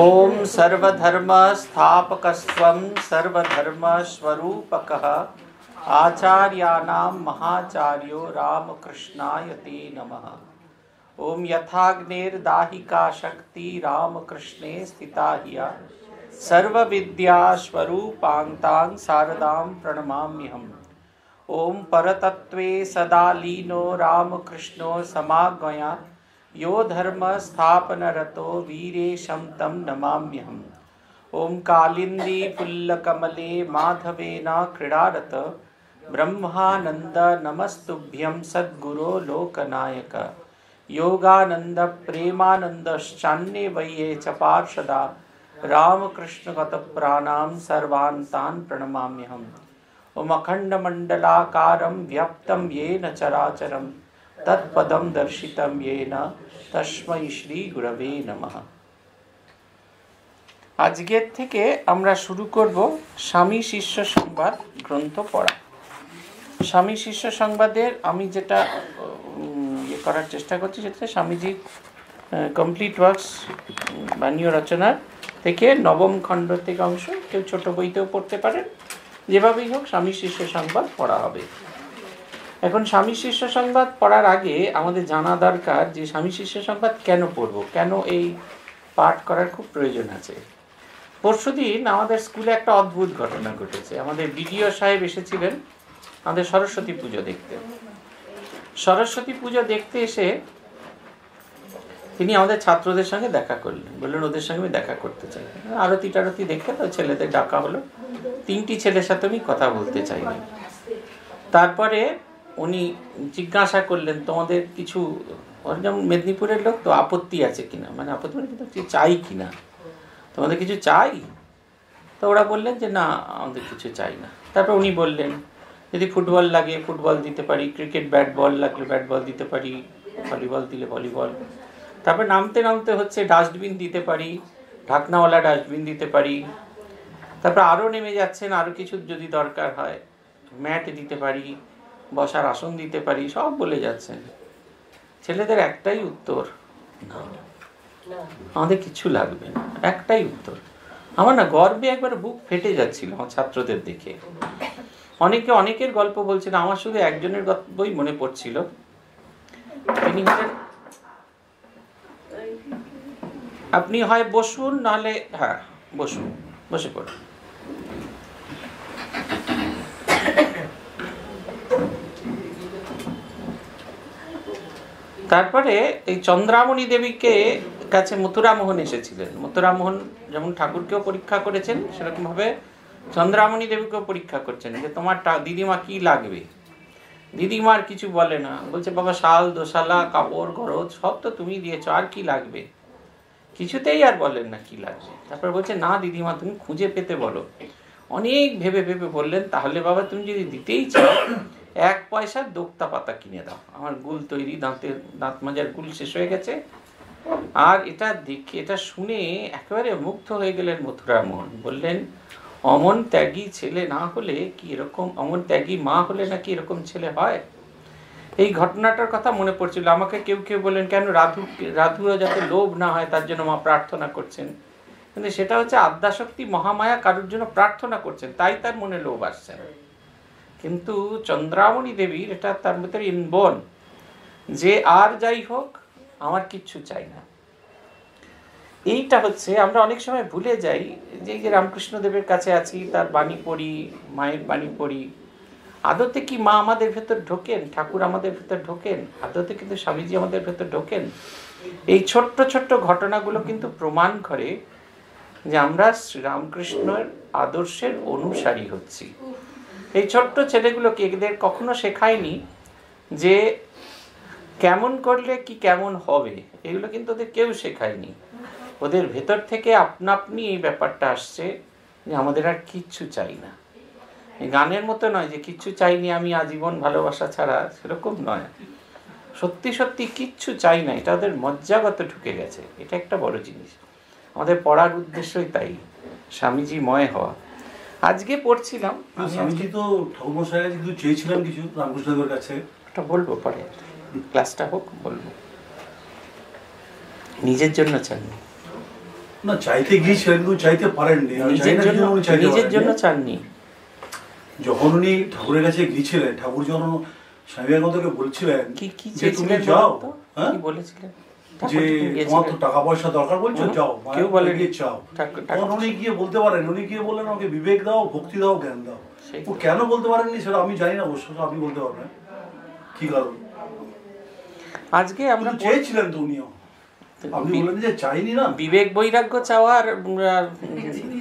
ओम सर्वधर्म स्थापक सर्वधर्मस्वरूपक आचार्याणां महाचार्यो रामकृष्णाय ते नमः ओम यथाग्नेर्दाहिका शक्ति रामकृष्णे स्थिता हिया सर्वविद्यास्वरूपाङ्तां शारदां प्रणमाम्यहम् ओम परतत्वे सदा लीनो रामकृष्णो समागया यो धर्मस्थापनरतो वीरेशं तं नमाम्यहम् ॐ कालिन्दीफुल्लकमले माधवेन क्रीडारत ब्रह्मानन्दनमस्तुभ्यं सद्गुरो लोकनायक योगानन्दप्रेमानन्दश्चान्ये वये च पार्षदा रामकृष्णगतप्राणां सर्वान् तान् प्रणमाम्यहम् उमखण्डमण्डलाकारं व्याप्तं येन चराचरम् তৎপদম দর্শিত ইয়েনা শ্রী গুরবে নম আজকের থেকে আমরা শুরু করব স্বামী শিষ্য সংবাদ গ্রন্থ পড়া স্বামী শিষ্য সংবাদের আমি যেটা ইয়ে করার চেষ্টা করছি সেটা স্বামীজির কমপ্লিট ওয়ার্কস বানীয় রচনার থেকে নবম খণ্ড থেকে অংশ কেউ ছোট বইতেও পড়তে পারেন যেভাবেই হোক স্বামী শিষ্য সংবাদ পড়া হবে এখন স্বামী শিষ্য সংবাদ পড়ার আগে আমাদের জানা দরকার যে স্বামী শিষ্য সংবাদ কেন পড়ব কেন এই পাঠ করার খুব প্রয়োজন আছে পরশুদিন আমাদের স্কুলে একটা অদ্ভুত ঘটনা ঘটেছে আমাদের বিডিও সাহেব এসেছিলেন আমাদের সরস্বতী পুজো দেখতে সরস্বতী পুজো দেখতে এসে তিনি আমাদের ছাত্রদের সঙ্গে দেখা করলেন বললেন ওদের সঙ্গে আমি দেখা করতে চাই আরতি টারতি দেখে তো ছেলেদের ডাকা হলো তিনটি ছেলের সাথে আমি কথা বলতে চাইনি তারপরে উনি জিজ্ঞাসা করলেন তোমাদের কিছু যেমন মেদিনীপুরের লোক তো আপত্তি আছে কিনা মানে আপত্তি মানে কিন্তু চাই কিনা তোমাদের কিছু চাই তো ওরা বললেন যে না আমাদের কিছু চাই না তারপর উনি বললেন যদি ফুটবল লাগে ফুটবল দিতে পারি ক্রিকেট ব্যাট বল লাগলে ব্যাট বল দিতে পারি ভলিবল দিলে ভলিবল তারপরে নামতে নামতে হচ্ছে ডাস্টবিন দিতে পারি ঢাকনাওয়ালা ডাস্টবিন দিতে পারি তারপর আরও নেমে যাচ্ছেন আরও কিছু যদি দরকার হয় ম্যাট দিতে পারি বসার আসন দিতে পারি সব বলে যাচ্ছেন ছেলেদের একটাই উত্তর আমাদের কিছু লাগবে না একটাই উত্তর আমার না গর্বে একবার বুক ফেটে যাচ্ছিল আমার ছাত্রদের দেখে অনেকে অনেকের গল্প বলছিল আমার শুধু একজনের গল্পই মনে পড়ছিল তিনি আপনি হয় বসুন নাহলে হ্যাঁ বসুন বসে পড়ুন তারপরে এই চন্দ্রামণি দেবীকে কাছে মথুরামোহন এসেছিলেন মথুরামোহন যেমন ঠাকুরকেও পরীক্ষা করেছেন সেরকমভাবে চন্দ্রামণি দেবীকেও পরীক্ষা করছেন যে তোমার দিদিমা কি লাগবে দিদিমার কিছু বলে না বলছে বাবা শাল দোশালা কাপড় গরজ সব তো তুমি দিয়েছ আর কি লাগবে কিছুতেই আর বলেন না কি লাগবে তারপর বলছে না দিদিমা তুমি খুঁজে পেতে বলো অনেক ভেবে ভেবে বললেন তাহলে বাবা তুমি যদি দিতেই চাও এক পয়সার দোক্তা পাতা কিনে দাও আমার গুল তৈরি দাঁতের দাঁত মাজার গুল শেষ হয়ে গেছে আর এটা দেখে এটা শুনে একেবারে মুগ্ধ হয়ে গেলেন মথুরা মন বললেন অমন ত্যাগী ছেলে না হলে কি এরকম অমন ত্যাগী মা হলে নাকি এরকম ছেলে হয় এই ঘটনাটার কথা মনে পড়ছিল আমাকে কেউ কেউ বলেন কেন রাধু রাধুরও যাতে লোভ না হয় তার জন্য মা প্রার্থনা করছেন কিন্তু সেটা হচ্ছে আদ্যাশক্তি মহামায়া কারোর জন্য প্রার্থনা করছেন তাই তার মনে লোভ আসছে না কিন্তু চন্দ্রামণি দেবীর এটা তার ভিতরে ইনবোন যে আর যাই হোক আমার কিচ্ছু চাই না এইটা হচ্ছে আমরা অনেক সময় ভুলে যাই যে যে রামকৃষ্ণদেবের কাছে আছি তার বাণী পড়ি মায়ের বাণী পড়ি আদতে কি মা আমাদের ভেতর ঢোকেন ঠাকুর আমাদের ভেতর ঢোকেন আদতে কিন্তু স্বামীজি আমাদের ভেতর ঢোকেন এই ছোট্ট ছোট্ট ঘটনাগুলো কিন্তু প্রমাণ করে যে আমরা শ্রীরামকৃষ্ণের আদর্শের অনুসারী হচ্ছি এই ছোট্ট ছেলেগুলোকে এদের কখনো শেখায়নি যে কেমন করলে কি কেমন হবে এগুলো কিন্তু ওদের কেউ শেখায়নি ওদের ভেতর থেকে আপনা আপনি এই ব্যাপারটা আসছে যে আমাদের আর কিচ্ছু চাই না গানের মতো নয় যে কিচ্ছু চাইনি আমি আজীবন ভালোবাসা ছাড়া সেরকম নয় সত্যি সত্যি কিচ্ছু চাই না এটা ওদের মজ্জাগত ঢুকে গেছে এটা একটা বড় জিনিস আমাদের পড়ার উদ্দেশ্যই তাই স্বামীজি ময় হওয়া আজকে পড়ছিলাম আমি তো ঠাকুমা আজকে কিন্তু চেয়েছিলাম কিছু রামকৃষ্ণদেবের কাছে ওটা বলবো পরে ক্লাসটা হোক বলবো নিজের জন্য চাননি না চাইতে গিয়েছিলেন কিন্তু চাইতে পারেননি নিজের জন্য নিজের জন্য চাননি যখন উনি ঠাকুরের কাছে গিয়েছিলেন ঠাকুর যখন স্বামী বলছিলেন কি কি তুমি যাও হ্যাঁ বলেছিলেন যে তোমার টাকা পয়সা দরকার বলছো যাও কেউ বলে গিয়ে চাও উনি গিয়ে বলতে পারেন উনি গিয়ে ওকে বিবেক দাও ভক্তি দাও জ্ঞান দাও ও কেন বলতে পারেননি সেটা আমি জানি না অবশ্য আপনি বলতে পারবেন কি কারণ আজকে আমরা চেয়েছিলেন তো উনিও আপনি যে চাইনি না বিবেক বৈরাগ্য চাওয়ার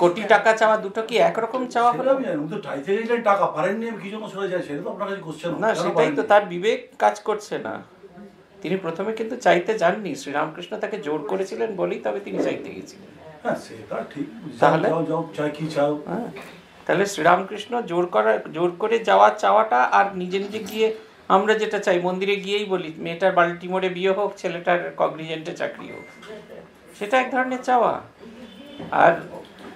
কোটি টাকা চাওয়া দুটো কি একরকম চাওয়া হলো টাকা সরে যায় তো আপনার না সেটাই তো তার বিবেক কাজ করছে না তিনি প্রথমে কিন্তু চাইতে যাননি শ্রীরামকৃষ্ণ তাকে জোর করেছিলেন বলেই তবে তিনি চাইতে গেছিলেন হ্যাঁ, তাহলে হ্যাঁ। তাহলে শ্রীরামকৃষ্ণ জোর করা জোর করে যাওয়া চাওয়াটা আর নিজে নিজে গিয়ে আমরা যেটা চাই মন্দিরে গিয়েই বলি মেয়েটার বাল্টিমোরে বিয়ে হোক ছেলেটার কগনিজেন্টে চাকরি হোক সেটা এক ধরনের চাওয়া আর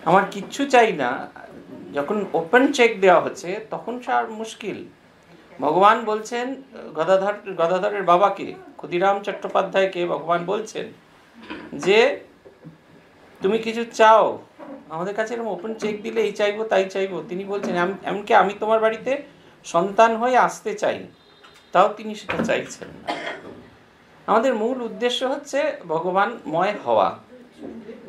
আমার কিচ্ছু চাই না যখন ওপেন চেক দেওয়া হচ্ছে তখন সে আর মুশকিল ভগবান বলছেন গদাধর গদাধরের বাবাকে ক্ষুদিরাম চট্টোপাধ্যায়কে ভগবান বলছেন যে তুমি কিছু চাও আমাদের কাছে এরকম ওপেন চেক দিলে এই চাইবো তাই চাইবো তিনি বলছেন এমনকি আমি তোমার বাড়িতে সন্তান হয়ে আসতে চাই তাও তিনি সেটা চাইছেন আমাদের মূল উদ্দেশ্য হচ্ছে ভগবান ময় হওয়া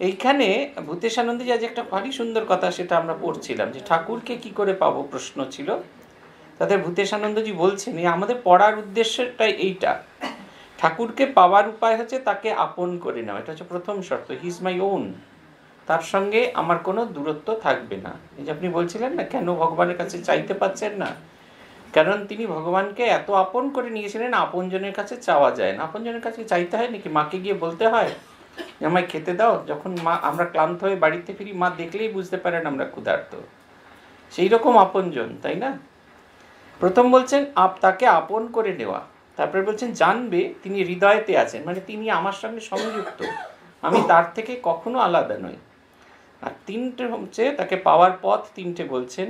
এইখানে ভূতেশানন্দী আজ একটা ভারী সুন্দর কথা সেটা আমরা পড়ছিলাম যে ঠাকুরকে কি করে পাবো প্রশ্ন ছিল তাদের ভূতেশানন্দজি বলছেন এই আমাদের পড়ার উদ্দেশ্যটাই এইটা ঠাকুরকে পাওয়ার উপায় হচ্ছে তাকে আপন করে নেওয়া এটা হচ্ছে প্রথম শর্ত হিজ মাই ওন তার সঙ্গে আমার কোনো দূরত্ব থাকবে না এই যে আপনি বলছিলেন না কেন ভগবানের কাছে চাইতে পারছেন না কারণ তিনি ভগবানকে এত আপন করে নিয়েছিলেন আপনজনের কাছে চাওয়া যায় না আপনজনের কাছে চাইতে হয় নাকি মাকে গিয়ে বলতে হয় আমায় খেতে দাও যখন মা আমরা ক্লান্ত হয়ে বাড়িতে ফিরি মা দেখলেই বুঝতে পারেন আমরা ক্ষুধার্ত সেই রকম আপনজন তাই না প্রথম বলছেন আপ তাকে আপন করে নেওয়া তারপরে বলছেন জানবে তিনি হৃদয়তে আছেন মানে তিনি আমার সঙ্গে সংযুক্ত আমি তার থেকে কখনো আলাদা নই আর তিনটে হচ্ছে তাকে পাওয়ার পথ তিনটে বলছেন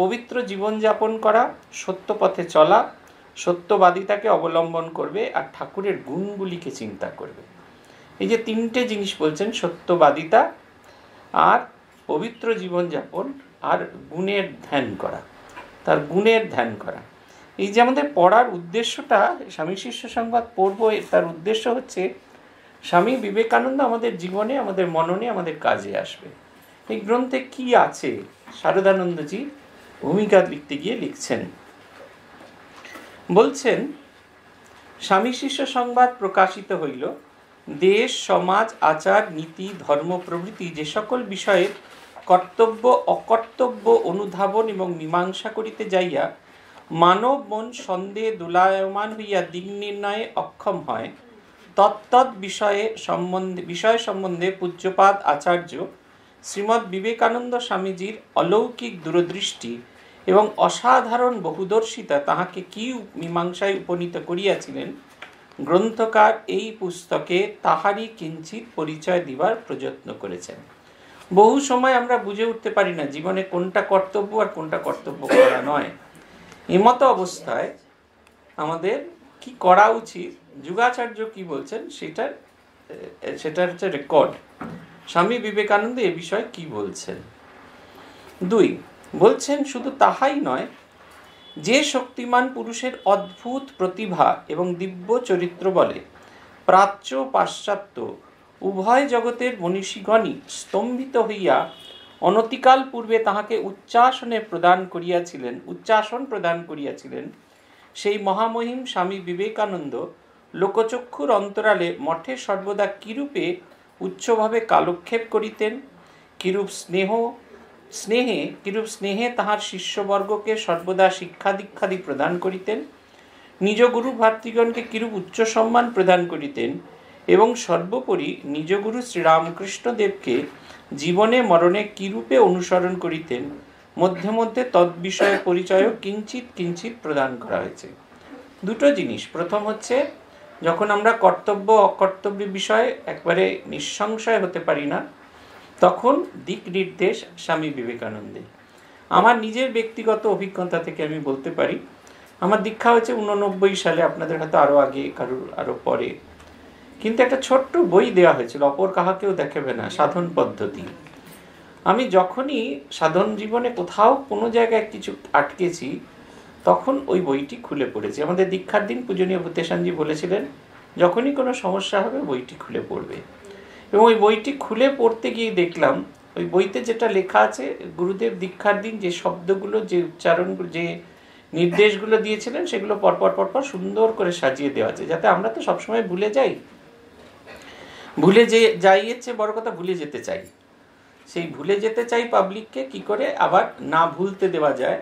পবিত্র জীবনযাপন করা সত্য পথে চলা সত্যবাদিতাকে অবলম্বন করবে আর ঠাকুরের গুণগুলিকে চিন্তা করবে এই যে তিনটে জিনিস বলছেন সত্যবাদিতা আর পবিত্র জীবনযাপন আর গুণের ধ্যান করা তার গুণের ধ্যান করা এই যে আমাদের পড়ার উদ্দেশ্যটা স্বামী শিষ্য সংবাদ পড়ব তার উদ্দেশ্য হচ্ছে স্বামী বিবেকানন্দ আমাদের জীবনে আমাদের মননে আমাদের কাজে আসবে এই গ্রন্থে কি আছে শারদানন্দজি ভূমিকা লিখতে গিয়ে লিখছেন বলছেন স্বামী শিষ্য সংবাদ প্রকাশিত হইল দেশ সমাজ আচার নীতি ধর্ম প্রভৃতি যে সকল বিষয়ের কর্তব্য অকর্তব্য অনুধাবন এবং মীমাংসা করিতে যাইয়া মানব মন সন্দেহে দোলায়মান হইয়া দিন নির্ণয়ে অক্ষম হয় তত্তৎ বিষয়ে সম্বন্ধে বিষয় সম্বন্ধে পূজ্যপাদ আচার্য শ্রীমদ্ বিবেকানন্দ স্বামীজির অলৌকিক দূরদৃষ্টি এবং অসাধারণ বহুদর্শিতা তাহাকে কি মীমাংসায় উপনীত করিয়াছিলেন গ্রন্থকার এই পুস্তকে তাহারই কিঞ্চিত পরিচয় দিবার প্রযত্ন করেছেন বহু সময় আমরা বুঝে উঠতে পারি না জীবনে কোনটা কর্তব্য আর কোনটা কর্তব্য করা নয় এমতো অবস্থায় আমাদের কি করা উচিত যুগাচার্য কি বলছেন সেটার সেটা হচ্ছে রেকর্ড স্বামী বিবেকানন্দ এ বিষয়ে কি বলছেন দুই বলছেন শুধু তাহাই নয় যে শক্তিমান পুরুষের অদ্ভুত প্রতিভা এবং দিব্য চরিত্র বলে প্রাচ্য পাশ্চাত্য উভয় জগতের মনীষীগণই স্তম্ভিত হইয়া অনতিকাল পূর্বে তাহাকে উচ্চাসনে প্রদান করিয়াছিলেন উচ্চাসন প্রদান করিয়াছিলেন সেই মহামহিম স্বামী বিবেকানন্দ লোকচক্ষুর অন্তরালে মঠে সর্বদা কিরূপে উচ্চভাবে কালক্ষেপ করিতেন কিরূপ স্নেহ স্নেহে কিরূপ স্নেহে তাহার শিষ্যবর্গকে সর্বদা শিক্ষা দীক্ষাদি প্রদান করিতেন নিজ গুরু ভাতৃগণকে কিরূপ উচ্চ সম্মান প্রদান করিতেন এবং সর্বোপরি নিজগুরু শ্রীরামকৃষ্ণদেবকে জীবনে মরণে কিরূপে অনুসরণ করিতেন মধ্যে মধ্যে তদ্বিষয়ে পরিচয়ও কিঞ্চিত কিঞ্চিত প্রদান করা হয়েছে দুটো জিনিস প্রথম হচ্ছে যখন আমরা কর্তব্য অকর্তব্য বিষয়ে একবারে নিঃসংশয় হতে পারি না তখন দিক নির্দেশ স্বামী বিবেকানন্দে আমার নিজের ব্যক্তিগত অভিজ্ঞতা থেকে আমি বলতে পারি আমার দীক্ষা হয়েছে উননব্বই সালে আপনাদের হয়তো আরও আগে কারুর আরও পরে কিন্তু একটা ছোট্ট বই দেওয়া হয়েছিল অপর কাহাকেও দেখাবে না সাধন পদ্ধতি আমি যখনই সাধন জীবনে কোথাও কোনো জায়গায় কিছু আটকেছি তখন ওই বইটি খুলে পড়েছি আমাদের দীক্ষার দিন পূজনীয় ভূতেশানজি বলেছিলেন যখনই কোনো সমস্যা হবে বইটি খুলে পড়বে এবং ওই বইটি খুলে পড়তে গিয়ে দেখলাম ওই বইতে যেটা লেখা আছে গুরুদেব দীক্ষার দিন যে শব্দগুলো যে উচ্চারণ যে নির্দেশগুলো দিয়েছিলেন সেগুলো পরপর পরপর সুন্দর করে সাজিয়ে দেওয়া আছে যাতে আমরা তো সবসময় ভুলে যাই ভুলে যে যাইয়েছে বড় কথা ভুলে যেতে চাই সেই ভুলে যেতে চাই পাবলিককে কি করে আবার না ভুলতে দেওয়া যায়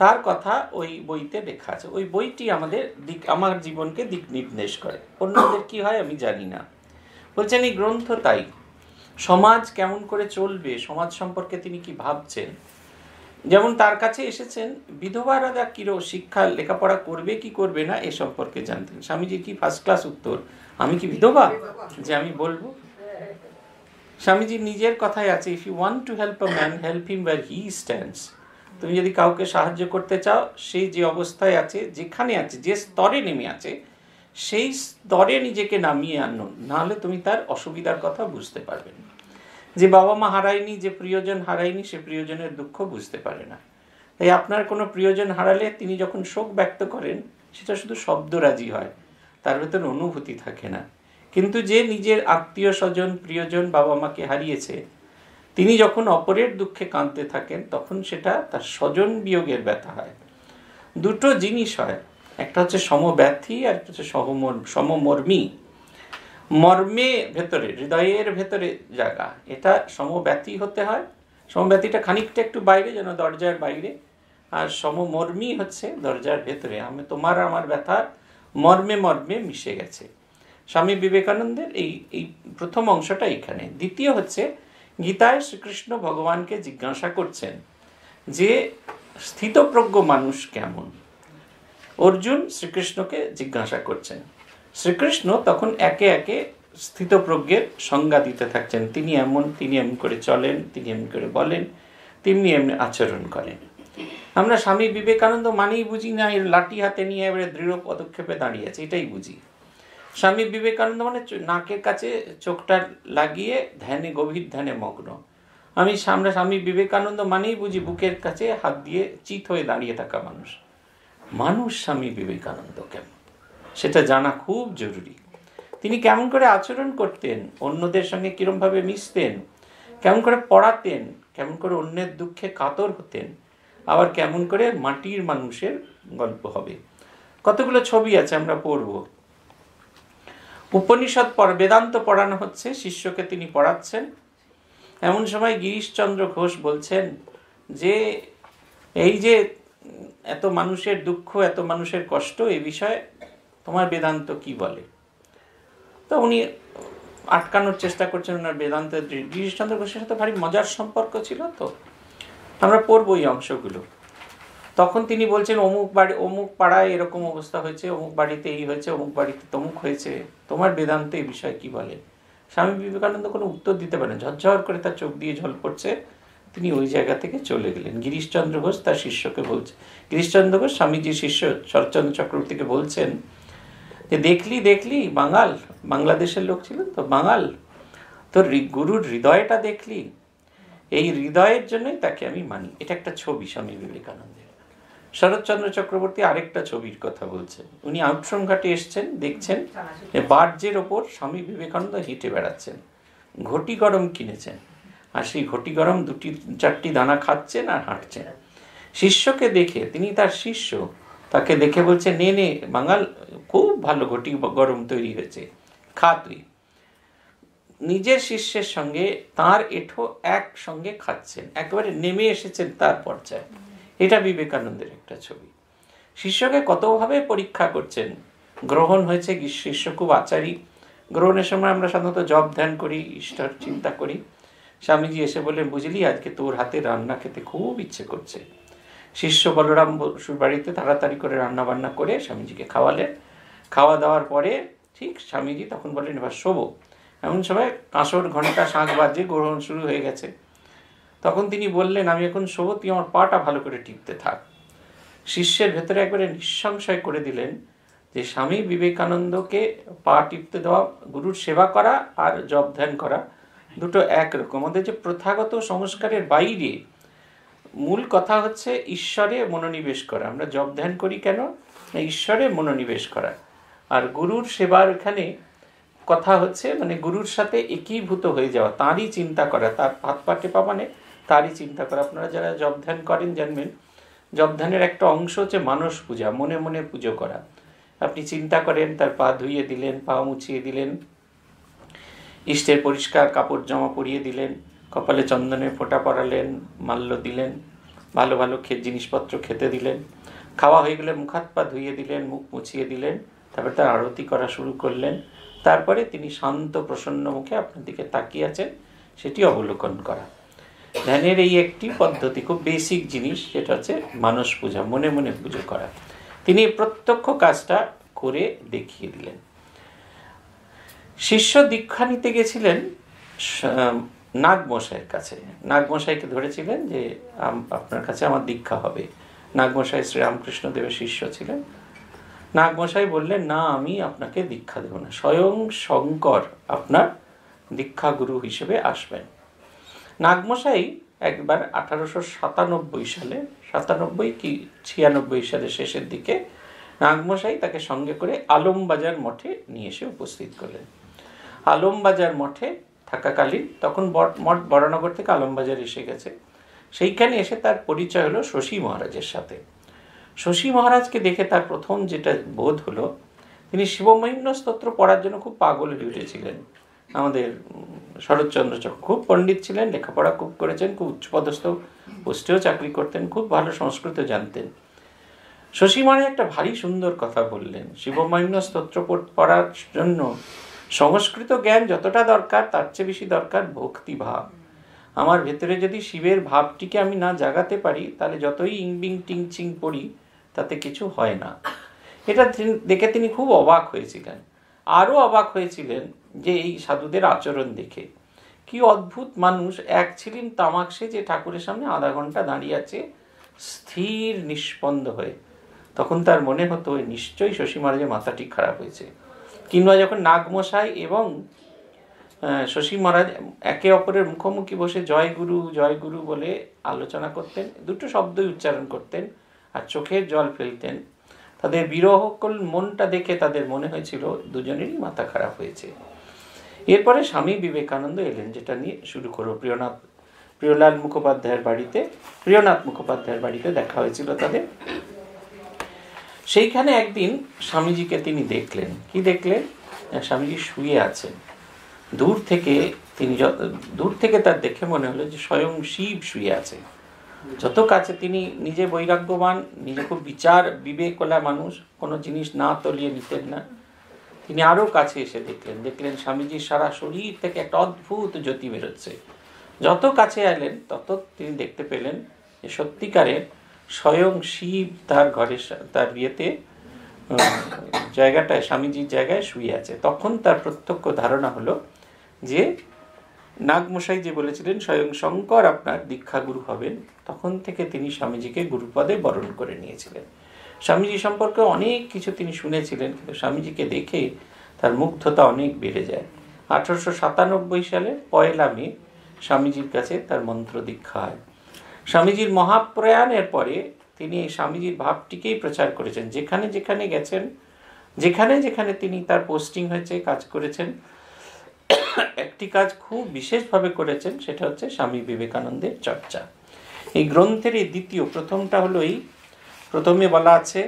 তার কথা ওই বইতে লেখা আছে ওই বইটি আমাদের দিক আমার জীবনকে দিক নির্দেশ করে অন্যদের কি হয় আমি জানি না বলছেন এই গ্রন্থ তাই সমাজ কেমন করে চলবে সমাজ সম্পর্কে তিনি কি ভাবছেন যেমন তার কাছে এসেছেন বিধবারা যা কিরো শিক্ষা লেখাপড়া করবে কি করবে না এ সম্পর্কে জানতেন স্বামীজি কি ফার্স্ট ক্লাস উত্তর আমি কি বিধবা যে আমি বলবো স্বামীজি নিজের কথাই আছে if you want to help a man help him where he stands তুমি যদি কাউকে সাহায্য করতে চাও সেই যে অবস্থায় আছে যেখানে আছে যে স্তরে নেমে আছে সেই স্তরে নিজেকে নামিয়ে আনো নাহলে তুমি তার অসুবিধার কথা বুঝতে পারবে না যে বাবা মা হারায়নি যে প্রিয়জন হারায়নি সে প্রিয়জনের দুঃখ বুঝতে পারে না তাই আপনার কোনো প্রিয়জন হারালে তিনি যখন শোক ব্যক্ত করেন সেটা শুধু শব্দরাজি হয় তার ভেতর অনুভূতি থাকে না কিন্তু যে নিজের আত্মীয় স্বজন প্রিয়জন বাবা মাকে হারিয়েছে তিনি যখন অপরের দুঃখে কাঁদতে থাকেন তখন সেটা তার স্বজন বিয়োগের ব্যথা হয় দুটো জিনিস হয় একটা হচ্ছে সমব্যথি আর একটা হচ্ছে সমমর সমমর্মী মর্মে ভেতরে হৃদয়ের ভেতরে জায়গা এটা সমব্যথি হতে হয় সমব্যথিটা খানিকটা একটু বাইরে যেন দরজার বাইরে আর সমমর্মী হচ্ছে দরজার ভেতরে আমি তোমার আমার ব্যথা মর্মে মর্মে মিশে গেছে স্বামী বিবেকানন্দের এই এই প্রথম অংশটা এখানে দ্বিতীয় হচ্ছে গীতায় শ্রীকৃষ্ণ ভগবানকে জিজ্ঞাসা করছেন যে স্থিতপ্রজ্ঞ মানুষ কেমন অর্জুন শ্রীকৃষ্ণকে জিজ্ঞাসা করছেন শ্রীকৃষ্ণ তখন একে একে স্থিতপ্রজ্ঞের সংজ্ঞা দিতে থাকছেন তিনি এমন তিনি এমন করে চলেন তিনি এমন করে বলেন তিনি এমনি আচরণ করেন আমরা স্বামী বিবেকানন্দ মানেই বুঝি না এর লাঠি হাতে নিয়ে এবারে দৃঢ় পদক্ষেপে দাঁড়িয়ে আছে এটাই বুঝি স্বামী বিবেকানন্দ মানে নাকের কাছে চোখটা লাগিয়ে ধ্যানে গভীর ধ্যানে মগ্ন আমি আমরা স্বামী বিবেকানন্দ মানেই বুঝি বুকের কাছে হাত দিয়ে চিত হয়ে দাঁড়িয়ে থাকা মানুষ মানুষ স্বামী বিবেকানন্দ কেমন সেটা জানা খুব জরুরি তিনি কেমন করে আচরণ করতেন অন্যদের সঙ্গে কীরমভাবে মিশতেন কেমন করে পড়াতেন কেমন করে অন্যের দুঃখে কাতর হতেন আবার কেমন করে মাটির মানুষের গল্প হবে কতগুলো ছবি আছে আমরা পড়ব উপনিষদ পর বেদান্ত পড়ানো হচ্ছে শিষ্যকে তিনি পড়াচ্ছেন এমন সময় গিরিশচন্দ্র ঘোষ বলছেন যে এই যে এত মানুষের দুঃখ এত মানুষের কষ্ট এ বিষয়ে তোমার বেদান্ত কি বলে তো উনি আটকানোর চেষ্টা করছেন ওনার বেদান্ত গিরিশচন্দ্র ঘোষের সাথে ভারী মজার সম্পর্ক ছিল তো আমরা পড়বো এই অংশগুলো তখন তিনি বলছেন অমুক বাড়ি অমুক পাড়ায় এরকম অবস্থা হয়েছে অমুক বাড়িতে এই হয়েছে অমুক বাড়িতে তমুক হয়েছে তোমার বেদান্ত এই বিষয়ে কি বলে স্বামী বিবেকানন্দ কোনো উত্তর দিতে পারেন ঝরঝর করে তার চোখ দিয়ে ঝল পড়ছে তিনি ওই জায়গা থেকে চলে গেলেন গিরিশচন্দ্র ঘোষ তার শিষ্যকে বলছে গিরিশচন্দ্র ঘোষ স্বামীজির শিষ্য শরৎচন্দ্র চক্রবর্তীকে বলছেন যে দেখলি দেখলি বাঙাল বাংলাদেশের লোক ছিলেন তো বাঙাল তোর গুরুর হৃদয়টা দেখলি এই হৃদয়ের জন্যই তাকে আমি মানি এটা একটা ছবি স্বামী বিবেকানন্দের শরৎচন্দ্র চক্রবর্তী আরেকটা ছবির কথা বলছেন উনি আউটশ্রম ঘাটে এসছেন দেখছেন বার্জের ওপর স্বামী বিবেকানন্দ হেঁটে বেড়াচ্ছেন ঘটি গরম কিনেছেন আর সেই ঘটি গরম দুটি চারটি দানা খাচ্ছেন আর হাঁটছেন শিষ্যকে দেখে তিনি তার শিষ্য তাকে দেখে বলছে নে নে বাঙাল খুব ভালো ঘটি গরম তৈরি হয়েছে খা তুই নিজের শিষ্যের সঙ্গে তার এঠো একসঙ্গে খাচ্ছেন একেবারে নেমে এসেছেন তার পর্যায়ে এটা বিবেকানন্দের একটা ছবি শিষ্যকে কতভাবে পরীক্ষা করছেন গ্রহণ হয়েছে শিষ্য খুব আচারী গ্রহণের সময় আমরা সাধারণত জব ধ্যান করি ঈশ্বর চিন্তা করি স্বামীজি এসে বলে বুঝলি আজকে তোর হাতে রান্না খেতে খুব ইচ্ছে করছে শিষ্য বলরাম বসুর বাড়িতে তাড়াতাড়ি করে রান্না বান্না করে স্বামীজিকে খাওয়ালেন খাওয়া দাওয়ার পরে ঠিক স্বামীজি তখন বললেন এবার শোবো এমন সময় কাঁসর ঘন্টা শাঁখ বাজে গ্রহণ শুরু হয়ে গেছে তখন তিনি বললেন আমি এখন শোভ তুই আমার পাটা ভালো করে টিপতে থাক শিষ্যের ভেতরে একবারে নিঃসংশয় করে দিলেন যে স্বামী বিবেকানন্দকে পা টিপতে দেওয়া গুরুর সেবা করা আর জব ধ্যান করা দুটো একরকম আমাদের যে প্রথাগত সংস্কারের বাইরে মূল কথা হচ্ছে ঈশ্বরে মনোনিবেশ করা আমরা জব ধ্যান করি কেন ঈশ্বরে মনোনিবেশ করা আর গুরুর সেবার এখানে কথা হচ্ছে মানে গুরুর সাথে একীভূত হয়ে যাওয়া তাঁরই চিন্তা করা তার হাত পা টেপা মানে তারই চিন্তা করা আপনারা যারা জব ধ্যান করেন জানবেন জব ধ্যানের একটা অংশ হচ্ছে মানস পূজা মনে মনে পুজো করা আপনি চিন্তা করেন তার পা ধুইয়ে দিলেন পা মুছিয়ে দিলেন ইষ্টের পরিষ্কার কাপড় জামা পরিয়ে দিলেন কপালে চন্দনের ফোঁটা পরালেন মাল্য দিলেন ভালো ভালো জিনিসপত্র খেতে দিলেন খাওয়া হয়ে গেলে মুখ হাত পা ধুইয়ে দিলেন মুখ মুছিয়ে দিলেন তারপর তার আরতি করা শুরু করলেন তারপরে তিনি শান্ত প্রসন্ন মুখে আপনার দিকে তাকিয়ে আছেন সেটি অবলোকন করা ধ্যানের এই একটি পদ্ধতি খুব বেসিক জিনিস সেটা হচ্ছে মানস পূজা মনে মনে পুজো করা তিনি প্রত্যক্ষ কাজটা করে দেখিয়ে দিলেন শিষ্য দীক্ষা নিতে গেছিলেন নাগমশাইয়ের কাছে নাগমশাইকে ধরেছিলেন যে আপনার কাছে আমার দীক্ষা হবে নাগমশাই শ্রীরামকৃষ্ণদেবের শিষ্য ছিলেন নাগমশাই বললেন না আমি আপনাকে দীক্ষা দেব না স্বয়ং শঙ্কর আপনার দীক্ষাগুরু হিসেবে আসবেন নাগমশাই একবার আঠারোশো সাতানব্বই সালে সাতানব্বই কি ছিয়ানব্বই সালের শেষের দিকে নাগমশাই তাকে সঙ্গে করে আলমবাজার মঠে নিয়ে এসে উপস্থিত করলেন আলমবাজার মঠে থাকাকালীন তখন মঠ বরানগর থেকে আলমবাজার এসে গেছে সেইখানে এসে তার পরিচয় হলো শশী মহারাজের সাথে শশী মহারাজকে দেখে তার প্রথম যেটা বোধ হলো তিনি শিবমহিম্ন স্তোত্র পড়ার জন্য খুব পাগল হয়ে উঠেছিলেন আমাদের শরৎচন্দ্র চক্র খুব পণ্ডিত ছিলেন লেখাপড়া খুব করেছেন খুব উচ্চপদস্থ পোস্টেও চাকরি করতেন খুব ভালো সংস্কৃত জানতেন শশী মহারাজ একটা ভারী সুন্দর কথা বললেন শিবমহিম্ন স্তোত্র পড়ার জন্য সংস্কৃত জ্ঞান যতটা দরকার তার চেয়ে বেশি দরকার ভক্তিভাব আমার ভেতরে যদি শিবের ভাবটিকে আমি না জাগাতে পারি তাহলে যতই ইংবিং টিং চিং পড়ি তাতে কিছু হয় না এটা দেখে তিনি খুব অবাক হয়েছিলেন আরও অবাক হয়েছিলেন যে এই সাধুদের আচরণ দেখে কি অদ্ভুত মানুষ এক ছিলিম তামাক সে যে ঠাকুরের সামনে আধা ঘন্টা দাঁড়িয়ে আছে স্থির নিষ্পন্দ হয়ে তখন তার মনে হতো নিশ্চয়ই শশী মহারাজের মাথাটি খারাপ হয়েছে কিংবা যখন নাগমশাই এবং শশী মহারাজ একে অপরের মুখোমুখি বসে জয় গুরু জয় গুরু বলে আলোচনা করতেন দুটো শব্দই উচ্চারণ করতেন আর চোখের জল ফেলতেন তাদের বিরহকল মনটা দেখে তাদের মনে হয়েছিল দুজনেরই মাথা খারাপ হয়েছে এরপরে স্বামী বিবেকানন্দ এলেন যেটা নিয়ে শুরু করো প্রিয়নাথ প্রিয়লাল মুখোপাধ্যায়ের বাড়িতে প্রিয়নাথ মুখোপাধ্যায়ের বাড়িতে দেখা হয়েছিল তাদের সেইখানে একদিন স্বামীজিকে তিনি দেখলেন কি দেখলেন স্বামীজি শুয়ে আছেন দূর থেকে তিনি দূর থেকে তার দেখে মনে হলো যে স্বয়ং শিব শুয়ে আছেন যত কাছে তিনি নিজে বৈরাগ্যবান নিজে খুব বিচার বিবেকলা মানুষ কোনো জিনিস না তলিয়ে নিতেন না তিনি আরও কাছে এসে দেখলেন দেখলেন স্বামীজির সারা শরীর থেকে একটা অদ্ভুত জ্যোতি বেরোচ্ছে যত কাছে এলেন তত তিনি দেখতে পেলেন যে সত্যিকারের স্বয়ং শিব তার ঘরের তার বিয়েতে জায়গাটায় স্বামীজির জায়গায় শুয়ে আছে তখন তার প্রত্যক্ষ ধারণা হলো যে নাগমশাই যে বলেছিলেন স্বয়ং শঙ্কর আপনার দীক্ষাগুরু হবেন তখন থেকে তিনি স্বামীজিকে গুরুপদে বরণ করে নিয়েছিলেন স্বামীজি সম্পর্কে অনেক কিছু তিনি শুনেছিলেন কিন্তু স্বামীজিকে দেখে তার মুগ্ধতা অনেক বেড়ে যায় আঠারোশো সাতানব্বই সালে পয়লা মে স্বামীজির কাছে তার মন্ত্র দীক্ষা হয় স্বামীজির মহাপ্রয়াণের পরে তিনি এই স্বামীজির ভাবটিকেই প্রচার করেছেন যেখানে যেখানে গেছেন যেখানে যেখানে তিনি তার পোস্টিং হয়েছে কাজ করেছেন একটি কাজ খুব বিশেষভাবে করেছেন সেটা হচ্ছে স্বামী বিবেকানন্দের চর্চা এই গ্রন্থের এই দ্বিতীয় প্রথমটা হলো এই প্রথমে বলা আছে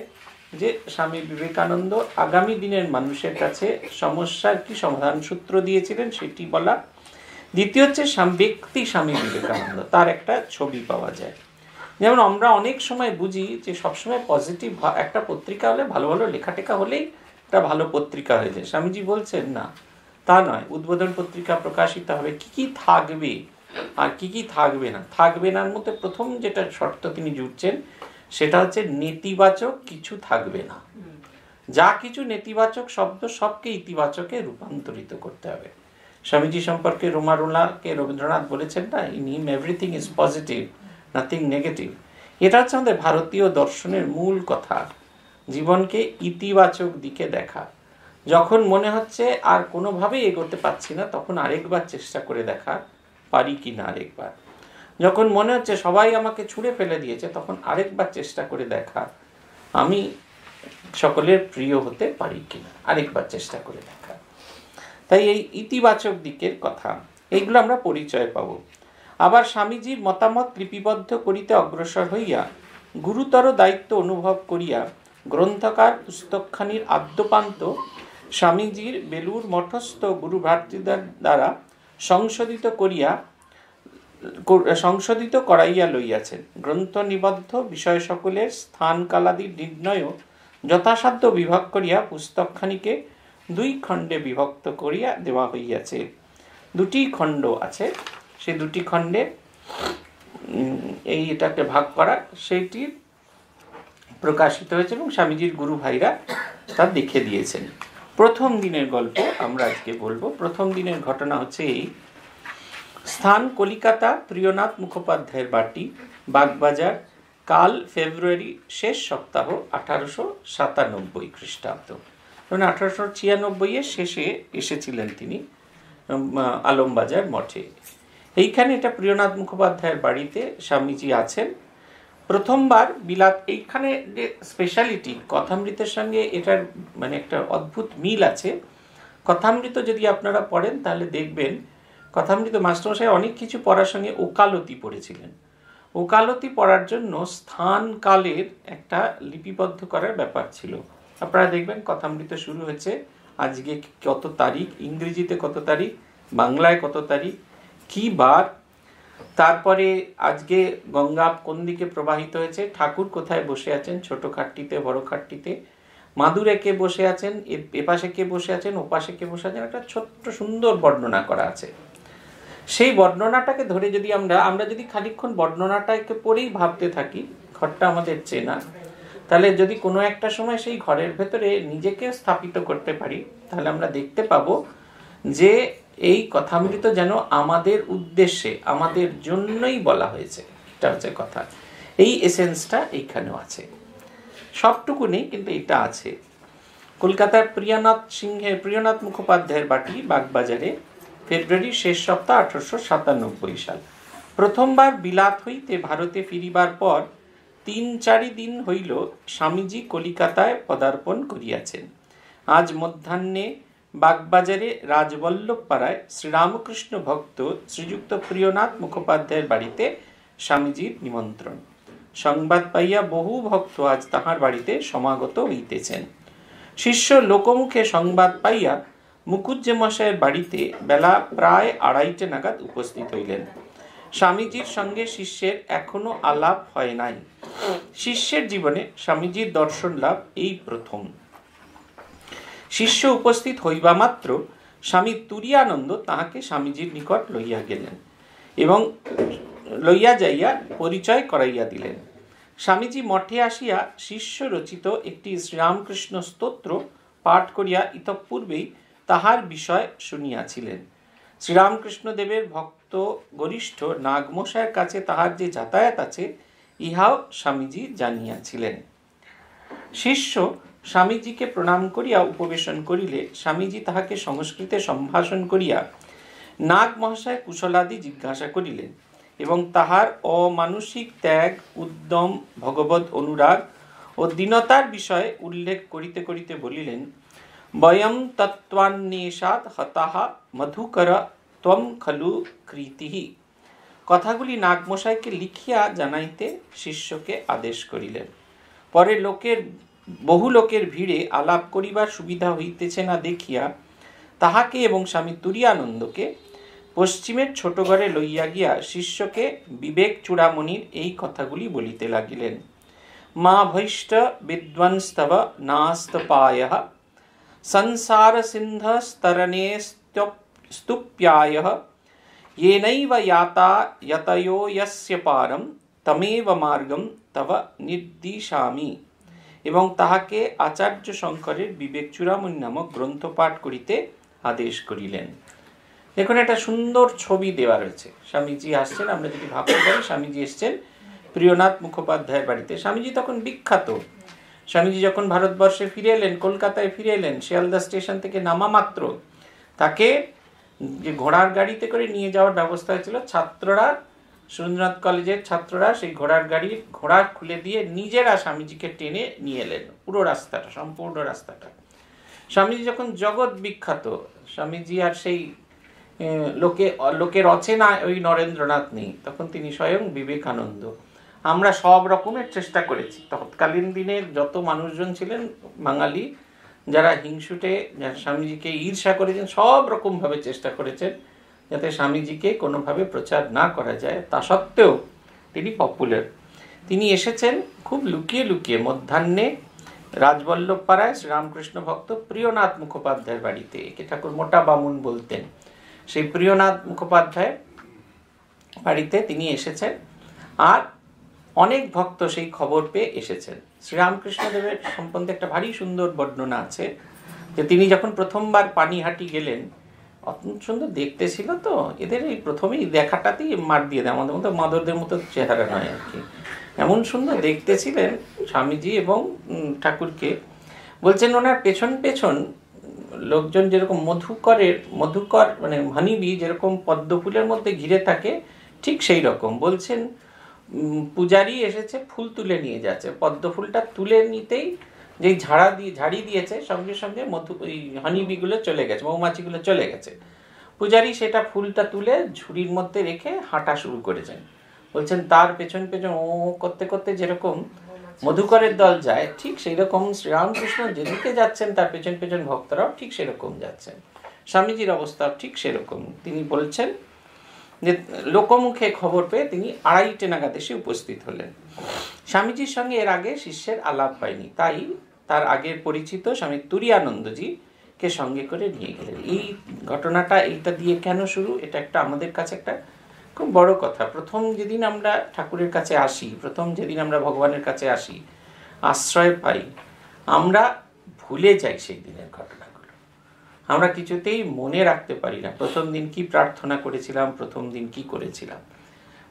যে স্বামী বিবেকানন্দ আগামী দিনের মানুষের কাছে সমস্যার কি সমাধান সূত্র দিয়েছিলেন সেটি বলা দ্বিতীয় হচ্ছে ব্যক্তি স্বামী বিবেকানন্দ তার একটা ছবি পাওয়া যায় যেমন আমরা অনেক সময় বুঝি যে সবসময় পজিটিভ একটা পত্রিকা হলে ভালো ভালো লেখাটেখা হলেই একটা ভালো পত্রিকা হয়ে যায় স্বামীজি বলছেন না তা নয় উদ্বোধন পত্রিকা প্রকাশিত হবে কি কি থাকবে আর কি কি থাকবে না থাকবে না মধ্যে প্রথম যেটা শর্ত তিনি জুটছেন সেটা হচ্ছে নেতিবাচক কিছু থাকবে না যা কিছু নেতিবাচক শব্দ সবকে ইতিবাচকে রূপান্তরিত করতে হবে স্বামীজি সম্পর্কে রোমারোলাকে রবীন্দ্রনাথ বলেছেন না in him everything is positive nothing negative এটা হচ্ছে আমাদের ভারতীয় দর্শনের মূল কথা জীবনকে ইতিবাচক দিকে দেখা যখন মনে হচ্ছে আর কোনোভাবেই এগোতে পারছি না তখন আরেকবার চেষ্টা করে দেখা পারি কি না আরেকবার যখন মনে হচ্ছে সবাই আমাকে ছুঁড়ে ফেলে দিয়েছে তখন আরেকবার চেষ্টা করে দেখা আমি সকলের প্রিয় হতে পারি কিনা আরেকবার চেষ্টা করে দেখা তাই এই ইতিবাচক দিকের কথা এইগুলো আমরা পরিচয় পাব আবার স্বামীজির মতামত লিপিবদ্ধ করিতে অগ্রসর হইয়া গুরুতর দায়িত্ব অনুভব করিয়া গ্রন্থকার পুস্তকখানির আদ্যপান্ত স্বামীজির বেলুর মঠস্থ গুরু ভ্রাতৃদার দ্বারা সংশোধিত করিয়া সংশোধিত করাইয়া লইয়াছেন গ্রন্থ নিবদ্ধ বিষয় সকলের স্থান কালাদির নির্ণয় যথাসাধ্য বিভাগ করিয়া পুস্তকখানিকে দুই খণ্ডে বিভক্ত করিয়া দেওয়া হইয়াছে দুটি খণ্ড আছে সেই দুটি খণ্ডে এই এটাকে ভাগ করা সেইটির প্রকাশিত হয়েছে এবং স্বামীজির গুরু ভাইরা তা দেখে দিয়েছেন প্রথম দিনের গল্প আমরা আজকে বলবো প্রথম দিনের ঘটনা হচ্ছে এই স্থান কলিকাতা প্রিয়নাথ মুখোপাধ্যায়ের বাটি বাগবাজার কাল ফেব্রুয়ারি শেষ সপ্তাহ আঠারোশো সাতানব্বই খ্রিস্টাব্দ মানে আঠারোশো ছিয়ানব্বইয়ের শেষে এসেছিলেন তিনি আলমবাজার মঠে এইখানে এটা প্রিয়নাথ মুখোপাধ্যায়ের বাড়িতে স্বামীজি আছেন প্রথমবার বিলাত এইখানে যে স্পেশালিটি কথামৃতের সঙ্গে এটার মানে একটা অদ্ভুত মিল আছে কথামৃত যদি আপনারা পড়েন তাহলে দেখবেন কথামৃত মাস্টারমশাই অনেক কিছু পড়ার সঙ্গে ওকালতি পড়েছিলেন ওকালতি পড়ার জন্য স্থান কালের একটা লিপিবদ্ধ করার ব্যাপার ছিল আপনারা দেখবেন কথামৃত শুরু হয়েছে আজকে কত তারিখ ইংরেজিতে কত তারিখ বাংলায় কত তারিখ কী বার তারপরে আজকে গঙ্গা কোন দিকে প্রবাহিত হয়েছে ঠাকুর কোথায় বসে আছেন ছোট খাটটিতে বড় খাটটিতে মাদুরে কে বসে আছেন এপাশে কে বসে আছেন ওপাশে কে বসে আছেন একটা ছোট্ট সুন্দর বর্ণনা করা আছে সেই বর্ণনাটাকে ধরে যদি আমরা আমরা যদি খানিক্ষণ বর্ণনাটাকে পরেই ভাবতে থাকি ঘরটা আমাদের চেনা তাহলে যদি কোনো একটা সময় সেই ঘরের ভেতরে নিজেকে স্থাপিত করতে পারি তাহলে আমরা দেখতে পাবো যে এই কথাগুলি তো যেন আমাদের উদ্দেশ্যে আমাদের জন্যই বলা হয়েছে এটা হচ্ছে কথা এই এসেন্সটা এইখানেও আছে সবটুকু নেই কিন্তু এটা আছে কলকাতার প্রিয়নাথ সিংহে প্রিয়নাথ মুখোপাধ্যায়ের বাটি বাগবাজারে ফেব্রুয়ারি শেষ সপ্তাহ আঠারোশো সাতানব্বই সাল প্রথমবার বিলাত হইতে ভারতে ফিরিবার পর তিন চারি দিন হইল স্বামীজি কলিকাতায় পদার্পণ করিয়াছেন আজ মধ্যাহ্নে বাগবাজারে রাজবল্লভপাড়ায় শ্রীরামকৃষ্ণ ভক্ত শ্রীযুক্ত প্রিয়নাথ মুখোপাধ্যায়ের বাড়িতে স্বামীজির নিমন্ত্রণ সংবাদ পাইয়া বহু ভক্ত আজ তাহার বাড়িতে সমাগত হইতেছেন শিষ্য লোকমুখে সংবাদ পাইয়া মুকুজ্জমশায়ের বাড়িতে বেলা প্রায় আড়াইটে নাগাদ উপস্থিত হইলেন স্বামীজির সঙ্গে শিষ্যের এখনো আলাপ হয় নাই শিষ্যের জীবনে স্বামীজির দর্শন লাভ এই প্রথম শিষ্য উপস্থিত হইবা মাত্র স্বামী তুরিয়ানন্দ তাহাকে স্বামীজির নিকট লইয়া গেলেন এবং লইয়া যাইয়া পরিচয় করাইয়া দিলেন স্বামীজি মঠে আসিয়া শিষ্য রচিত একটি শ্রীরামকৃষ্ণ স্তোত্র পাঠ করিয়া ইতপূর্বেই তাহার বিষয় শুনিয়াছিলেন শ্রীরামকৃষ্ণদেবের ভক্ত গরিষ্ঠ নাগমশায়ের কাছে তাহার যে যাতায়াত আছে ইহাও স্বামীজি জানিয়াছিলেন শিষ্য স্বামীজিকে প্রণাম করিয়া উপবেশন করিলে স্বামীজি তাহাকে সংস্কৃতে সম্ভাষণ করিয়া নাগ মহাশয় কুশলাদি জিজ্ঞাসা করিলেন এবং তাহার অমানসিক ত্যাগ উদ্যম ভগবত অনুরাগ ও দীনতার বিষয়ে উল্লেখ করিতে করিতে বলিলেন বয়ম তত্ত্বান্বেষাৎ হতাহা মধুকর তম খলু কৃতিহি কথাগুলি নাগমশাইকে লিখিয়া জানাইতে শিষ্যকে আদেশ করিলেন পরে লোকের বহু লোকের ভিড়ে আলাপ করিবার সুবিধা হইতেছে না দেখিয়া তাহাকে এবং স্বামী তুরিয়ানন্দকে পশ্চিমের ছোট ঘরে লইয়া গিয়া শিষ্যকে বিবেক চূড়ামণির এই কথাগুলি বলিতে লাগিলেন মা ভৈষ্ট বিদ্বংস্তব নাস্তপায় সংসার সিন্ধ স্তরণে স্তূপ্যায় येनैव याता यतयो यस्य पारं तमेव मार्गं तव এবং তাহাকে আচার্য শঙ্করের বিবেক চূড়ামণি নামক গ্রন্থ পাঠ করিতে আদেশ করিলেন দেখুন একটা সুন্দর ছবি দেওয়া রয়েছে স্বামীজি আসছেন আমরা যদি ভাবতে পারি স্বামীজি এসছেন প্রিয়নাথ মুখোপাধ্যায়ের বাড়িতে স্বামীজি তখন বিখ্যাত স্বামীজি যখন ভারতবর্ষে ফিরে এলেন কলকাতায় ফিরে এলেন শিয়ালদা স্টেশন থেকে নামা মাত্র তাকে যে ঘোড়ার গাড়িতে করে নিয়ে যাওয়ার ব্যবস্থা হয়েছিল ছাত্ররা সুরেন্দ্রনাথ কলেজের ছাত্ররা সেই ঘোড়ার গাড়ির ঘোড়া খুলে দিয়ে নিজেরা স্বামীজিকে টেনে নিয়ে এলেন পুরো রাস্তাটা সম্পূর্ণ রাস্তাটা স্বামীজি যখন জগৎ বিখ্যাত স্বামীজি আর সেই লোকে লোকের অচেনা ওই নরেন্দ্রনাথ নেই তখন তিনি স্বয়ং বিবেকানন্দ আমরা সব রকমের চেষ্টা করেছি তৎকালীন দিনে যত মানুষজন ছিলেন বাঙালি যারা হিংসুটে যারা স্বামীজিকে ঈর্ষা করেছেন সব রকমভাবে চেষ্টা করেছেন যাতে স্বামীজিকে কোনোভাবে প্রচার না করা যায় তা সত্ত্বেও তিনি পপুলার তিনি এসেছেন খুব লুকিয়ে লুকিয়ে মধ্যাহ্নে রাজবল্লভপাড়ায় শ্রীরামকৃষ্ণ ভক্ত প্রিয়নাথ মুখোপাধ্যায়ের বাড়িতে একে ঠাকুর মোটা বামুন বলতেন সেই প্রিয়নাথ মুখোপাধ্যায় বাড়িতে তিনি এসেছেন আর অনেক ভক্ত সেই খবর পেয়ে এসেছেন শ্রীরামকৃষ্ণদেবের সম্বন্ধে একটা ভারী সুন্দর বর্ণনা আছে যে তিনি যখন প্রথমবার পানিহাটি গেলেন সুন্দর দেখতে ছিল তো এদের এই প্রথমেই দেখাটাতেই মার দিয়ে দেয় আমাদের মতো মাদরদের মতো চেহারা নয় আর কি এমন সুন্দর দেখতে ছিলেন স্বামীজি এবং ঠাকুরকে বলছেন ওনার পেছন পেছন লোকজন যেরকম মধুকরের মধুকর মানে হানিবি যেরকম পদ্ম ফুলের মধ্যে ঘিরে থাকে ঠিক সেই রকম বলছেন পূজারি এসেছে ফুল তুলে নিয়ে যাচ্ছে পদ্ম ফুলটা তুলে নিতেই যেই ঝাড়া দিয়ে ঝাড়ি দিয়েছে সঙ্গে সঙ্গে মধু ওই হানিবিগুলো চলে গেছে মৌমাছিগুলো চলে গেছে পূজারি সেটা ফুলটা তুলে ঝুড়ির মধ্যে রেখে হাঁটা শুরু করেছেন বলছেন তার পেছন পেছন ও করতে করতে যেরকম মধুকরের দল যায় ঠিক সেই রকম শ্রীরামকৃষ্ণ যেদিকে যাচ্ছেন তার পেছন পেছন ভক্তরাও ঠিক সেরকম যাচ্ছেন স্বামীজির অবস্থা ঠিক সেরকম তিনি বলছেন যে লোকমুখে খবর পেয়ে তিনি আড়াইটে নাগাদ এসে উপস্থিত হলেন স্বামীজির সঙ্গে এর আগে শিষ্যের আলাপ হয়নি তাই তার আগের পরিচিত স্বামী তুরিয়ানন্দজি কে সঙ্গে করে নিয়ে গেলেন এই ঘটনাটা এইটা দিয়ে কেন শুরু এটা একটা আমাদের কাছে একটা খুব বড় কথা প্রথম যেদিন আমরা ঠাকুরের কাছে আসি প্রথম যেদিন আমরা ভগবানের কাছে আসি আশ্রয় পাই আমরা ভুলে যাই সেই দিনের ঘটনাগুলো আমরা কিছুতেই মনে রাখতে পারি না প্রথম দিন কি প্রার্থনা করেছিলাম প্রথম দিন কি করেছিলাম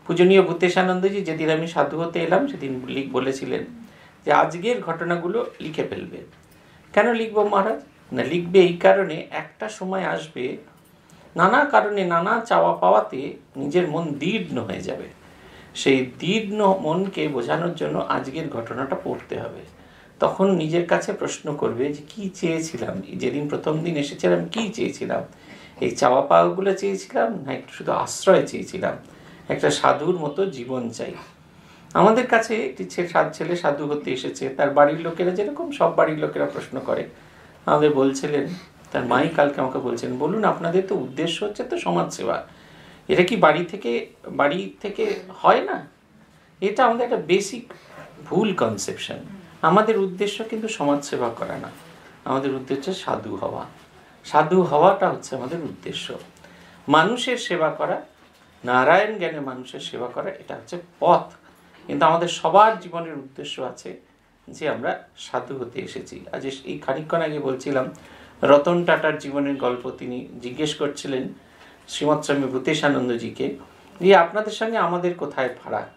পূজনীয় ভূতেশানন্দজি যেদিন আমি সাধু হতে এলাম সেদিন বলেছিলেন যে আজকের ঘটনাগুলো লিখে ফেলবে কেন লিখব মহারাজ না লিখবে এই কারণে একটা সময় আসবে নানা কারণে নানা চাওয়া পাওয়াতে নিজের মন দীর্ণ হয়ে যাবে সেই দীর্ণ মনকে বোঝানোর জন্য আজকের ঘটনাটা পড়তে হবে তখন নিজের কাছে প্রশ্ন করবে যে কী চেয়েছিলাম যেদিন প্রথম দিন এসেছিলাম কি চেয়েছিলাম এই চাওয়া পাওয়াগুলো চেয়েছিলাম না একটু শুধু আশ্রয় চেয়েছিলাম একটা সাধুর মতো জীবন চাই আমাদের কাছে একটি সাত ছেলে সাধু হতে এসেছে তার বাড়ির লোকেরা যেরকম সব বাড়ির লোকেরা প্রশ্ন করে আমাদের বলছিলেন তার মাই কালকে আমাকে বলছেন বলুন আপনাদের তো উদ্দেশ্য হচ্ছে তো সমাজসেবা এটা কি বাড়ি থেকে বাড়ি থেকে হয় না এটা আমাদের একটা বেসিক ভুল কনসেপশন আমাদের উদ্দেশ্য কিন্তু সমাজসেবা করা না আমাদের উদ্দেশ্য সাধু হওয়া সাধু হওয়াটা হচ্ছে আমাদের উদ্দেশ্য মানুষের সেবা করা নারায়ণ জ্ঞানে মানুষের সেবা করা এটা হচ্ছে পথ কিন্তু আমাদের সবার জীবনের উদ্দেশ্য আছে যে আমরা সাধু হতে এসেছি আজ এই খানিক্ষণ আগে বলছিলাম রতন টাটার জীবনের গল্প তিনি জিজ্ঞেস করছিলেন শ্রীমৎ স্বামী ভূতেশানন্দজিকে যে আপনাদের সঙ্গে আমাদের কোথায় ফারাক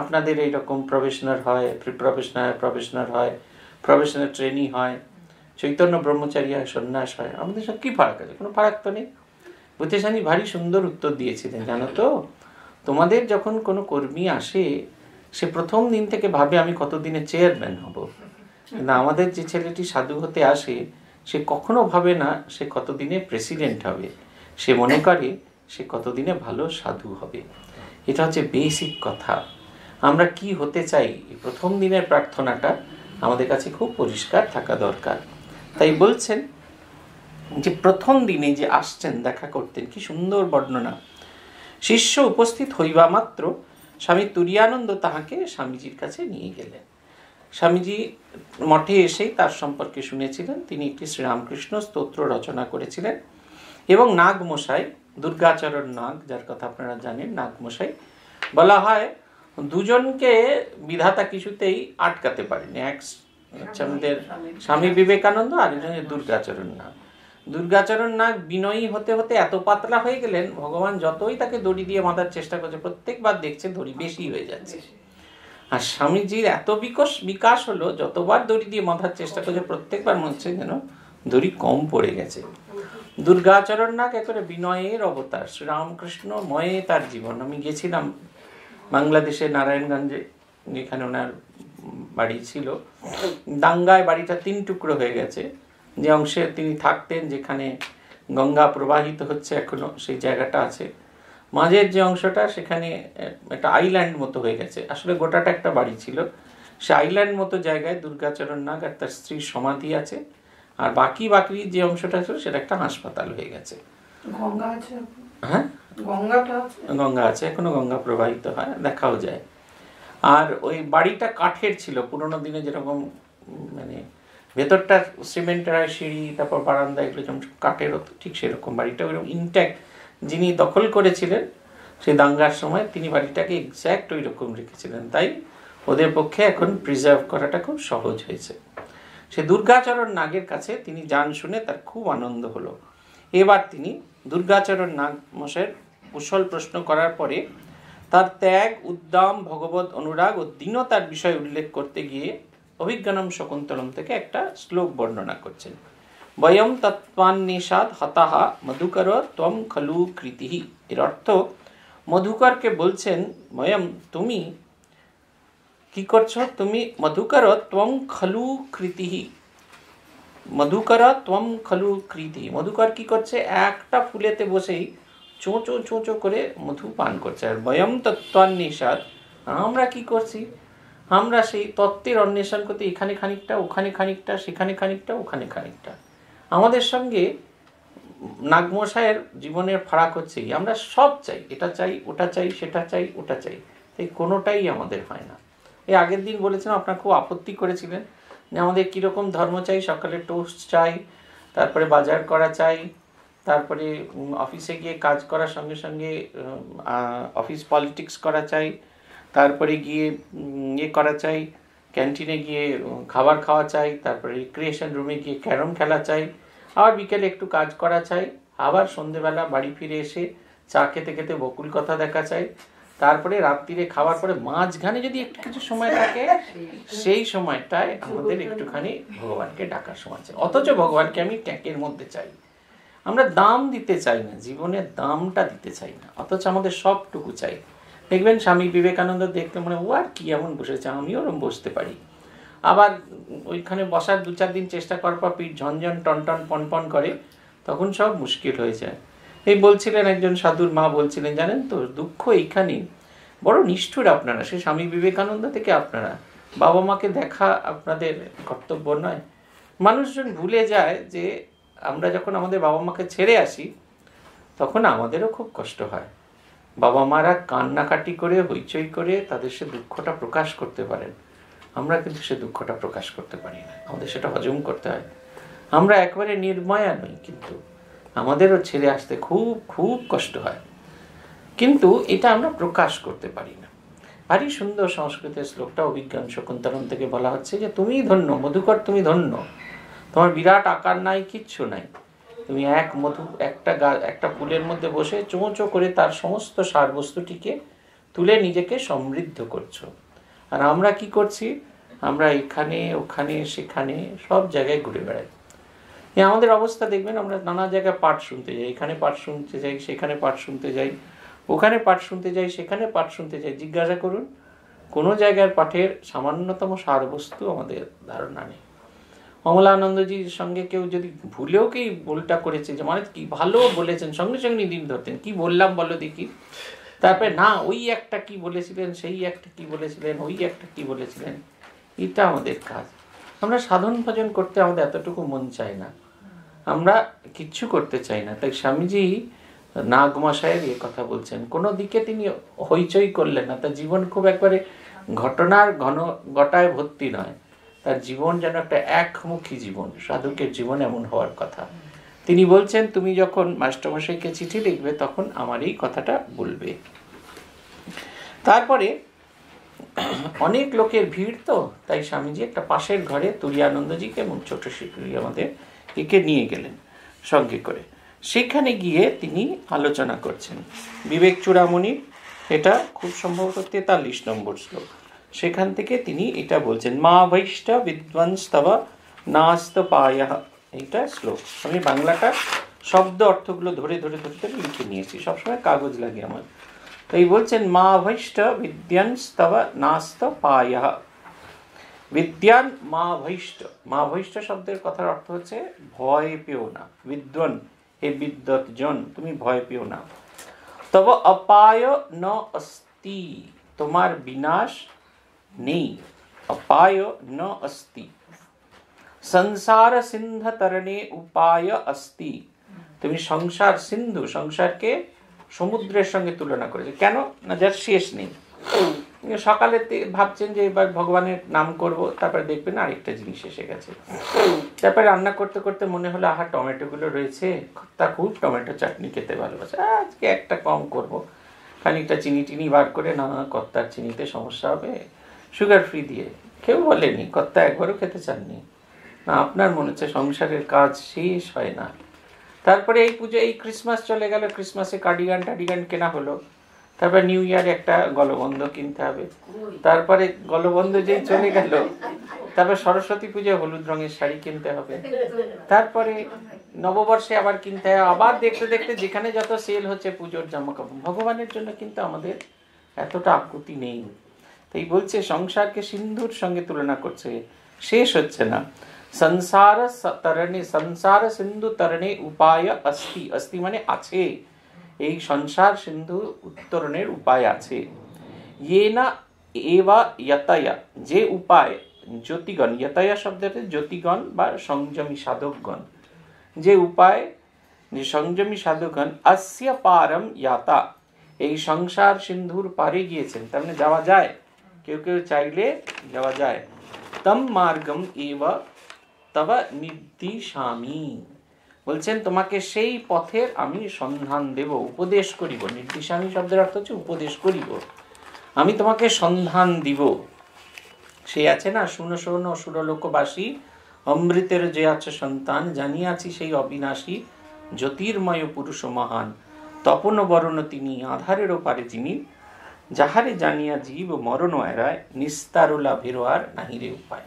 আপনাদের এইরকম প্রফেশনার হয় প্রি প্রফেশনাল প্রফেশনার হয় প্রফেশনাল ট্রেনি হয় চৈতন্য ব্রহ্মচারী হয় সন্ন্যাস হয় আমাদের সঙ্গে কী ফারাক আছে কোনো ফারাক তো নেই ভূতেশানি ভারী সুন্দর উত্তর দিয়েছিলেন জানো তো তোমাদের যখন কোনো কর্মী আসে সে প্রথম দিন থেকে ভাবে আমি কতদিনে চেয়ারম্যান হব কিন্তু আমাদের যে ছেলেটি সাধু হতে আসে সে কখনো ভাবে না সে কতদিনে প্রেসিডেন্ট হবে সে মনে করে সে কতদিনে ভালো সাধু হবে এটা হচ্ছে বেসিক কথা আমরা কি হতে চাই প্রথম দিনের প্রার্থনাটা আমাদের কাছে খুব পরিষ্কার থাকা দরকার তাই বলছেন যে প্রথম দিনে যে আসছেন দেখা করতেন কি সুন্দর বর্ণনা শিষ্য উপস্থিত হইবা মাত্র স্বামী তুরিয়ানন্দ তাহাকে স্বামীজির কাছে নিয়ে গেলেন স্বামীজি মঠে এসেই তার সম্পর্কে শুনেছিলেন তিনি একটি শ্রীরামকৃষ্ণ স্তোত্র রচনা করেছিলেন এবং নাগমশাই দুর্গাচরণ নাগ যার কথা আপনারা জানেন নাগমশাই বলা হয় দুজনকে বিধাতা কিছুতেই আটকাতে পারেনি এক আমাদের স্বামী বিবেকানন্দ আর দুর্গাচরণ নাগ দুর্গাচরণ নাগ বিনয়ী হতে হতে এত পাতলা হয়ে গেলেন ভগবান যতই তাকে দড়ি দিয়ে বাঁধার চেষ্টা করছে প্রত্যেকবার দেখছে দড়ি বেশি হয়ে যাচ্ছে আর স্বামীজির এত বিকশ বিকাশ হলো যতবার দড়ি দিয়ে বাঁধার চেষ্টা করছে প্রত্যেকবার মনে হচ্ছে যেন দড়ি কম পড়ে গেছে দুর্গাচরণ নাগ একেবারে বিনয়ের অবতার শ্রীরামকৃষ্ণ ময়ে তার জীবন আমি গেছিলাম বাংলাদেশে নারায়ণগঞ্জে যেখানে ওনার বাড়ি ছিল দাঙ্গায় বাড়িটা তিন টুকরো হয়ে গেছে যে অংশে তিনি থাকতেন যেখানে গঙ্গা প্রবাহিত হচ্ছে এখনও সেই জায়গাটা আছে মাঝের যে অংশটা সেখানে একটা আইল্যান্ড মতো হয়ে গেছে আসলে গোটাটা একটা বাড়ি ছিল সে আইল্যান্ড মতো জায়গায় দুর্গাচরণ নাগ আর তার স্ত্রীর সমাধি আছে আর বাকি বাকি যে অংশটা ছিল সেটা একটা হাসপাতাল হয়ে গেছে গঙ্গা আছে হ্যাঁ গঙ্গা আছে এখনো গঙ্গা প্রবাহিত হয় দেখাও যায় আর ওই বাড়িটা কাঠের ছিল পুরোনো দিনে যেরকম মানে ভেতরটা সিমেন্টের সিঁড়ি তারপর বারান্দা এগুলো যেমন কাঠের হতো ঠিক সেরকম বাড়িটা ওইরকম ইনট্যাক্ট যিনি দখল করেছিলেন সেই দাঙ্গার সময় তিনি বাড়িটাকে এক্স্যাক্ট ওই রকম রেখেছিলেন তাই ওদের পক্ষে এখন প্রিজার্ভ করাটা খুব সহজ হয়েছে সে দুর্গাচরণ নাগের কাছে তিনি যান শুনে তার খুব আনন্দ হলো এবার তিনি দুর্গাচরণ নাগ মশের কুশল প্রশ্ন করার পরে তার ত্যাগ উদ্দাম ভগবত অনুরাগ ও দীনতার বিষয় উল্লেখ করতে গিয়ে অভিজ্ঞানম শকুন্তলম থেকে একটা শ্লোক বর্ণনা করছেন বয়ম তত্ত্বান্নিষাদ হতাহা মধুকর ত্বম খলু কৃতি এর অর্থ মধুকরকে বলছেন বয়ম তুমি কি করছো তুমি মধুকর ত্বম খলু কৃতি মধুকর ত্বম খলু কৃতি মধুকর কি করছে একটা ফুলেতে বসেই চোঁচো চোঁচো করে মধু পান করছে আর বয়ম তত্ত্বান্নিষাদ আমরা কি করছি আমরা সেই তত্ত্বের অন্বেষণ করতে এখানে খানিকটা ওখানে খানিকটা সেখানে খানিকটা ওখানে খানিকটা আমাদের সঙ্গে নাগমশায়ের জীবনের ফারাক হচ্ছে আমরা সব চাই এটা চাই ওটা চাই সেটা চাই ওটা চাই তাই কোনোটাই আমাদের হয় না এই আগের দিন বলেছিলাম আপনার খুব আপত্তি করেছিলেন যে আমাদের কীরকম ধর্ম চাই সকালে টোস্ট চাই তারপরে বাজার করা চাই তারপরে অফিসে গিয়ে কাজ করার সঙ্গে সঙ্গে অফিস পলিটিক্স করা চাই তারপরে গিয়ে ইয়ে করা চাই ক্যান্টিনে গিয়ে খাবার খাওয়া চাই তারপরে রিক্রিয়েশন রুমে গিয়ে ক্যারম খেলা চাই আবার বিকেলে একটু কাজ করা চাই আবার সন্ধেবেলা বাড়ি ফিরে এসে চা খেতে খেতে বকুল কথা দেখা চাই তারপরে রাত্রিরে খাওয়ার পরে মাঝখানে যদি একটু কিছু সময় থাকে সেই সময়টায় আমাদের একটুখানি ভগবানকে ডাকার সময় চাই অথচ ভগবানকে আমি ট্যাঁকের মধ্যে চাই আমরা দাম দিতে চাই না জীবনের দামটা দিতে চাই না অথচ আমাদের সবটুকু চাই দেখবেন স্বামী বিবেকানন্দ দেখতে মনে ও আর কি এমন বসেছে আমি ওরম বসতে পারি আবার ওইখানে বসার দু চার দিন চেষ্টা করার পর পিঠ ঝনঝন টনটন পনপন করে তখন সব মুশকিল হয়ে যায় এই বলছিলেন একজন সাধুর মা বলছিলেন জানেন তো দুঃখ এইখানে বড় নিষ্ঠুর আপনারা সে স্বামী বিবেকানন্দ থেকে আপনারা বাবা মাকে দেখা আপনাদের কর্তব্য নয় মানুষজন ভুলে যায় যে আমরা যখন আমাদের বাবা মাকে ছেড়ে আসি তখন আমাদেরও খুব কষ্ট হয় বাবা মারা কান্নাকাটি করে হইচই করে তাদের সে দুঃখটা প্রকাশ করতে পারেন আমরা কিন্তু সে দুঃখটা প্রকাশ করতে পারি না আমাদের সেটা হজম করতে হয় আমরা একবারে নির্ময়া নই কিন্তু আমাদেরও ছেড়ে আসতে খুব খুব কষ্ট হয় কিন্তু এটা আমরা প্রকাশ করতে পারি না ভারী সুন্দর সংস্কৃতের শ্লোকটা অভিজ্ঞান শকুন্তরম থেকে বলা হচ্ছে যে তুমি ধন্য মধুকর তুমি ধন্য তোমার বিরাট আকার নাই কিচ্ছু নাই তুমি এক মধু একটা গা একটা ফুলের মধ্যে বসে চোঁচো করে তার সমস্ত সারবস্তুটিকে তুলে নিজেকে সমৃদ্ধ করছো আর আমরা কি করছি আমরা এখানে ওখানে সেখানে সব জায়গায় ঘুরে বেড়াই আমাদের অবস্থা দেখবেন আমরা নানা জায়গায় পাঠ শুনতে যাই এখানে পাঠ শুনতে যাই সেখানে পাঠ শুনতে যাই ওখানে পাঠ শুনতে যাই সেখানে পাঠ শুনতে যাই জিজ্ঞাসা করুন কোনো জায়গার পাঠের সামান্যতম সারবস্তু আমাদের ধারণা নেই মঙ্গলানন্দজির সঙ্গে কেউ যদি ভুলেও কি ভুলটা করেছে যে মানে কি ভালো বলেছেন সঙ্গে সঙ্গে দিন ধরতেন কি বললাম বলো দেখি তারপরে না ওই একটা কি বলেছিলেন সেই একটা কি বলেছিলেন ওই একটা কি বলেছিলেন এটা আমাদের কাজ আমরা সাধন ভজন করতে আমাদের এতটুকু মন চাই না আমরা কিচ্ছু করতে চাই না তাই স্বামীজি নাগমশায়ের এ কথা বলছেন কোনো দিকে তিনি হইচই করলেন না তার জীবন খুব একবারে ঘটনার ঘন ঘটায় ভর্তি নয় তার জীবন যেন একটা একমুখী জীবন সাধকের জীবন এমন হওয়ার কথা তিনি বলছেন তুমি যখন মাস্টারমশাইকে চিঠি লিখবে তখন আমার এই কথাটা বলবে তারপরে অনেক লোকের ভিড় তো তাই স্বামীজি একটা পাশের ঘরে তুরিয়ানন্দজিকে এবং ছোট শিশুরি আমাদের একে নিয়ে গেলেন সঙ্গে করে সেখানে গিয়ে তিনি আলোচনা করছেন বিবেক চূড়ামণি এটা খুব সম্ভবত তেতাল্লিশ নম্বর শ্লোক সেখান থেকে তিনি এটা বলছেন মা বৈষ্ঠ বিদ্বংস্তব নাস্ত পায়া এইটা শ্লোক আমি বাংলাটা শব্দ অর্থগুলো ধরে ধরে ধরে ধরে লিখে নিয়েছি সবসময় কাগজ লাগে আমার তো এই বলছেন মা ভৈষ্ট বিদ্যানস্তব নাস্ত পায়া বিদ্যান মা ভৈষ্ট মা ভৈষ্ট শব্দের কথার অর্থ হচ্ছে ভয় পেও না বিদ্বন হে বিদ্যৎজন তুমি ভয় পেও না তব অপায় ন অস্তি তোমার বিনাশ নেই অপায় ন অস্তি সংসার সিন্ধ তরণে উপায় অস্তি তুমি সংসার সিন্ধু সংসারকে সমুদ্রের সঙ্গে তুলনা করেছো কেন না যার শেষ নেই সকালে ভাবছেন যে এবার ভগবানের নাম করব তারপরে দেখবেন আরেকটা জিনিস এসে গেছে তারপরে রান্না করতে করতে মনে হলো আহা টমেটোগুলো রয়েছে তা খুব টমেটো চাটনি খেতে ভালোবাসে আজকে একটা কম করব খানিকটা চিনি টিনি বার করে না কর্তার চিনিতে সমস্যা হবে সুগার ফ্রি দিয়ে কেউ বলেনি কর্তা একবারও খেতে চাননি না আপনার মনে হচ্ছে সংসারের কাজ শেষ হয় না তারপরে এই পুজো এই ক্রিসমাস চলে গেল ক্রিসমাসে কার্ডিগান টাডিগান কেনা হলো তারপরে নিউ ইয়ার একটা গলবন্ধ কিনতে হবে তারপরে গলবন্ধ যেই চলে গেল তারপর সরস্বতী পুজো হলুদ রঙের শাড়ি কিনতে হবে তারপরে নববর্ষে আবার কিনতে হবে আবার দেখতে দেখতে যেখানে যত সেল হচ্ছে পুজোর জামা কাপড় ভগবানের জন্য কিন্তু আমাদের এতটা আকুতি নেই তাই বলছে সংসারকে সিন্ধুর সঙ্গে তুলনা করছে শেষ হচ্ছে না সংসার তরণে সংসার সিন্ধু তরণে উপায় অস্তি অস্তি মানে আছে এই সংসার সিন্ধু উত্তরণের উপায় আছে ইয়ে না এবা ইয়তায়া যে উপায় জ্যোতিগণ ইয়তায়া শব্দটি জ্যোতিগণ বা সংযমী সাধকগণ যে উপায় যে সংযমী সাধকগণ আস্য পারম ইয়াতা এই সংসার সিন্ধুর পারে গিয়েছেন তার মানে যাওয়া যায় কেউ কেউ চাইলে যাওয়া যায় তম মার্গম এব তব নির্দিশামি বলছেন তোমাকে সেই পথের আমি সন্ধান দেব উপদেশ করিব নির্দিশামি শব্দের অর্থ হচ্ছে উপদেশ করিব আমি তোমাকে সন্ধান দিব সে আছে না শূন্য শূন্য সুরলোকবাসী অমৃতের যে আছে সন্তান জানিয়াছি সেই অবিনাশী জ্যোতির্ময় পুরুষ মহান তপন বরণ তিনি আধারের ওপারে যিনি যাহারে জানিয়া জীব মরণ এরায় আর নাহিরে উপায়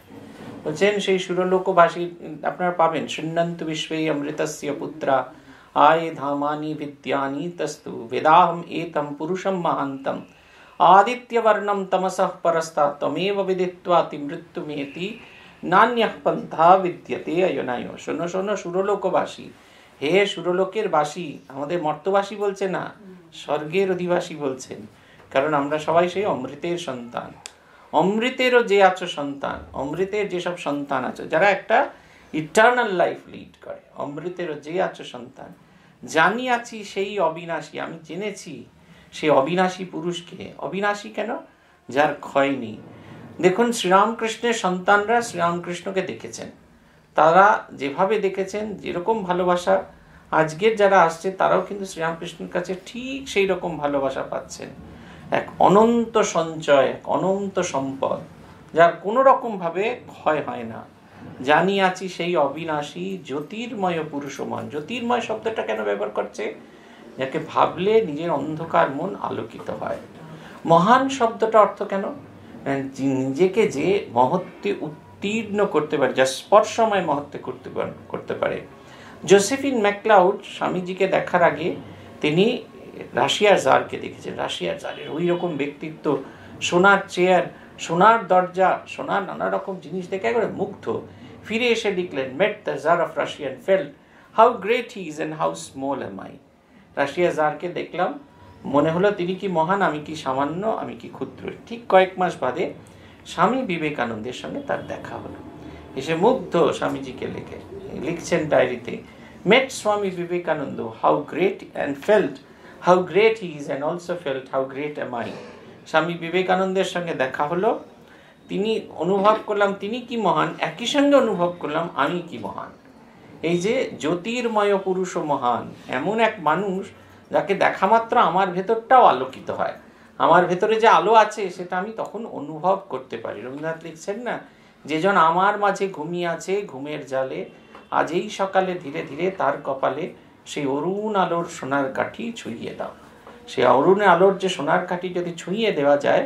বলছেন সেই সুরলোকবাসী আপনারা পাবেন শূন্যন্ত বিশ্বে অমৃতস্য পুত্রা আয় ধামানি বিদ্যানি তস্তু বেদাহম এতম পুরুষম মহান্তম আদিত্যবর্ণম তমসঃ পরস্তা তমেব বিদিত্বাতি মৃত্যুমেতি নান্য পন্থা বিদ্যতে অয়নায় শোনো শোনো সুরলোকবাসী হে সুরলোকের বাসী আমাদের মর্তবাসী বলছে না স্বর্গের অধিবাসী বলছেন কারণ আমরা সবাই সেই অমৃতের সন্তান অমৃতেরও যে আছো সন্তান অমৃতের যেসব সন্তান আছো যারা একটা ইটার্নাল লাইফ লিড করে অমৃতেরও যে আছো সন্তান জানি আছি সেই অবিনাশী আমি জেনেছি সেই অবিনাশী পুরুষকে অবিনাশী কেন যার ক্ষয় নেই দেখুন শ্রীরামকৃষ্ণের সন্তানরা শ্রীরামকৃষ্ণকে দেখেছেন তারা যেভাবে দেখেছেন যেরকম ভালোবাসা আজকের যারা আসছে তারাও কিন্তু শ্রীরামকৃষ্ণের কাছে ঠিক সেই রকম ভালোবাসা পাচ্ছেন এক অনন্ত সঞ্চয় এক অনন্ত সম্পদ যার কোনো রকমভাবে ক্ষয় হয় না জানি আছি সেই অবিনাশী জ্যোতির্ময় পুরুষমান জ্যোতির্ময় শব্দটা কেন ব্যবহার করছে যাকে ভাবলে নিজের অন্ধকার মন আলোকিত হয় মহান শব্দটা অর্থ কেন নিজেকে যে মহত্বে উত্তীর্ণ করতে পারে যা স্পর্শময় মহত্বে করতে করতে পারে জোসেফিন ম্যাকলাউড স্বামীজিকে দেখার আগে তিনি দেখেছিলেন রাশিয়ার জারকে দেখেছেন রাশিয়ার জারের ওই রকম ব্যক্তিত্ব সোনার চেয়ার সোনার দরজা সোনার নানা রকম জিনিস দেখে একবারে মুগ্ধ ফিরে এসে লিখলেন met the tsar of Russian felt how great he is and how small am I Russia জারকে দেখলাম মনে হলো তিনি কি মহান আমি কি সামান্য আমি কি ক্ষুদ্র ঠিক কয়েক মাস বাদে স্বামী বিবেকানন্দের সঙ্গে তার দেখা হলো এসে মুগ্ধ স্বামীজিকে লেখে লিখছেন ডায়েরিতে met Swami Vivekananda how great and felt how great is and also felt how great am I Swami বিবেকানন্দের সঙ্গে দেখা হলো তিনি অনুভব করলাম তিনি কি মহান একই সঙ্গে অনুভব করলাম আমি কি মহান এই যে জ্যোতির্ময় পুরুষ মহান এমন এক মানুষ যাকে দেখা মাত্র আমার ভেতরটাও আলোকিত হয় আমার ভেতরে যে আলো আছে সেটা আমি তখন অনুভব করতে পারি রবীন্দ্রনাথ লিখছেন না যেজন আমার মাঝে ঘুমিয়ে আছে ঘুমের জালে আজ এই সকালে ধীরে ধীরে তার কপালে সেই অরুণ আলোর সোনার কাঠি ছুঁয়ে দাও সেই অরুণ আলোর যে সোনার কাঠি যদি ছুঁয়ে দেওয়া যায়